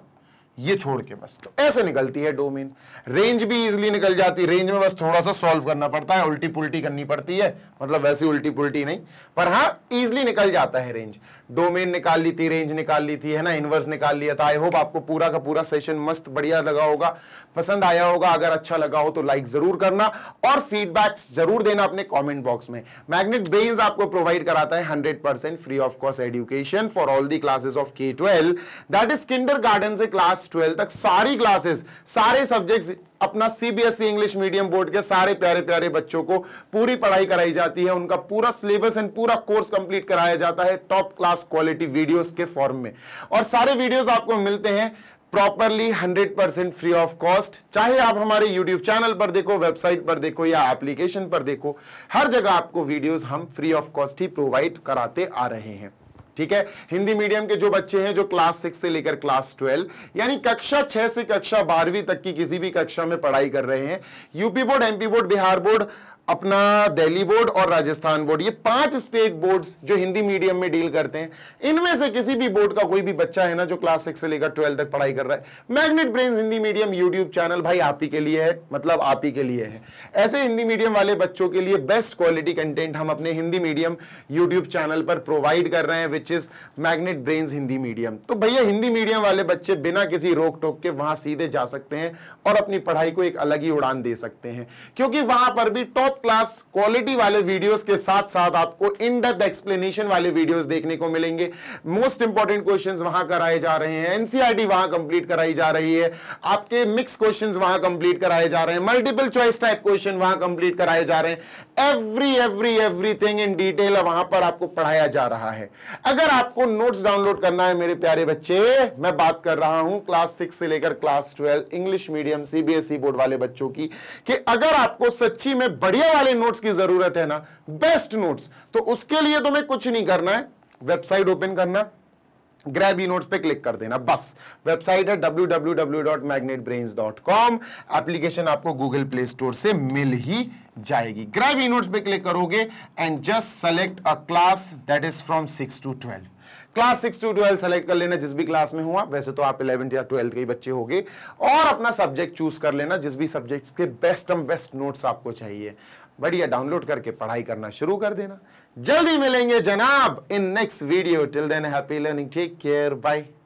ये छोड़ के बस तो ऐसे निकलती है डोमेन रेंज भी इजिली निकल जाती है रेंज में बस थोड़ा सा सॉल्व करना पड़ता है उल्टी पुल्टी करनी पड़ती है मतलब वैसी उल्टी पुल्टी नहीं पर हाँ इजिली निकल जाता है रेंज डोमेन निकाल ली थी रेंज निकाल ली थी है ना इनवर्स निकाल लिया था आई होप आपको पूरा का पूरा सेशन मस्त बढ़िया लगा होगा पसंद आया होगा अगर अच्छा लगा हो तो लाइक जरूर करना और फीडबैक जरूर देना अपने कॉमेंट बॉक्स में मैग्नेट बेन्स आपको प्रोवाइड कराता है hundred percent free of cost education for all the classes of K twelve that is kindergarten से क्लास ट्वेल्व तक सारी क्लासेस सारे सब्जेक्ट अपना सीबीएसई इंग्लिश मीडियम बोर्ड के सारे प्यारे प्यारे बच्चों को पूरी पढ़ाई कराई जाती है उनका पूरा सिलेबस एंड पूरा कोर्स कंप्लीट कराया जाता है टॉप क्लास क्वालिटी वीडियोस के फॉर्म में और सारे वीडियोस आपको मिलते हैं properly 100 percent free of cost चाहे आप हमारे यूट्यूब चैनल पर देखो वेबसाइट पर देखो या एप्लीकेशन पर देखो हर जगह आपको वीडियोस हम फ्री ऑफ कॉस्ट ही प्रोवाइड कराते आ रहे हैं ठीक है हिंदी मीडियम के जो बच्चे हैं जो क्लास सिक्स से लेकर क्लास ट्वेल्व यानी कक्षा छह से कक्षा बारहवीं तक की किसी भी कक्षा में पढ़ाई कर रहे हैं UP board MP board Bihar board अपना दिल्ली बोर्ड और राजस्थान बोर्ड ये पांच स्टेट बोर्ड्स जो हिंदी मीडियम में डील करते हैं इनमें से किसी भी बोर्ड का कोई भी बच्चा है ना जो क्लास सिक्स से लेकर ट्वेल्व तक पढ़ाई कर रहा है magnet brain Hindi medium YouTube channel भाई आप ही के लिए है मतलब आप ही के लिए है ऐसे हिंदी मीडियम वाले बच्चों के लिए बेस्ट क्वालिटी कंटेंट हम अपने हिंदी मीडियम यूट्यूब चैनल पर प्रोवाइड कर रहे हैं which is magnet brain Hindi medium तो भैया हिंदी मीडियम वाले बच्चे बिना किसी रोक टोक के वहां सीधे जा सकते हैं और अपनी पढ़ाई को एक अलग ही उड़ान दे सकते हैं क्योंकि वहां पर भी टॉप टॉप क्लास क्वालिटी वाले वीडियोस के साथ साथ आपको इन डेप्थ एक्सप्लेनेशन वाले वीडियोस देखने को मिलेंगे मोस्ट इंपॉर्टेंट क्वेश्चंस वहां कराए जा रहे हैं एनसीईआरटी वहां कंप्लीट कराई जा रही है आपके मिक्स क्वेश्चंस वहां कंप्लीट कराए जा रहे हैं मल्टीपल चॉइस टाइप क्वेश्चन वहां कंप्लीट कराए जा रहे हैं every every everything in detail वहां पर आपको पढ़ाया जा रहा है अगर आपको नोट्स डाउनलोड करना है मेरे प्यारे बच्चे मैं बात कर रहा हूं क्लास सिक्स से लेकर class twelve English medium CBSE board वाले बच्चों की कि अगर आपको सच्ची में बढ़िया बढ़िया वाले नोट्स की जरूरत है ना बेस्ट नोट्स तो उसके लिए तुम्हें कुछ नहीं करना है वेबसाइट ओपन करना ग्रैब नोट्स e पे क्लिक कर देना बस वेबसाइट है www.magnetbrains.com एप्लीकेशन आपको गूगल प्ले स्टोर से मिल ही जाएगी ग्रैब नोट्स e पे क्लिक करोगे and just select a class that is from six to twelve class six to twelfth select कर लेना जिस भी क्लास में हुआ वैसे तो आप इलेवंथ या ट्वेल्थ के ही बच्चे होंगे और अपना सब्जेक्ट चूज कर लेना जिस भी सब्जेक्ट के बेस्ट एम बेस्ट नोट्स आपको चाहिए बढ़िया डाउनलोड करके पढ़ाई करना शुरू कर देना जल्दी मिलेंगे जनाब in next video till then happy learning take care bye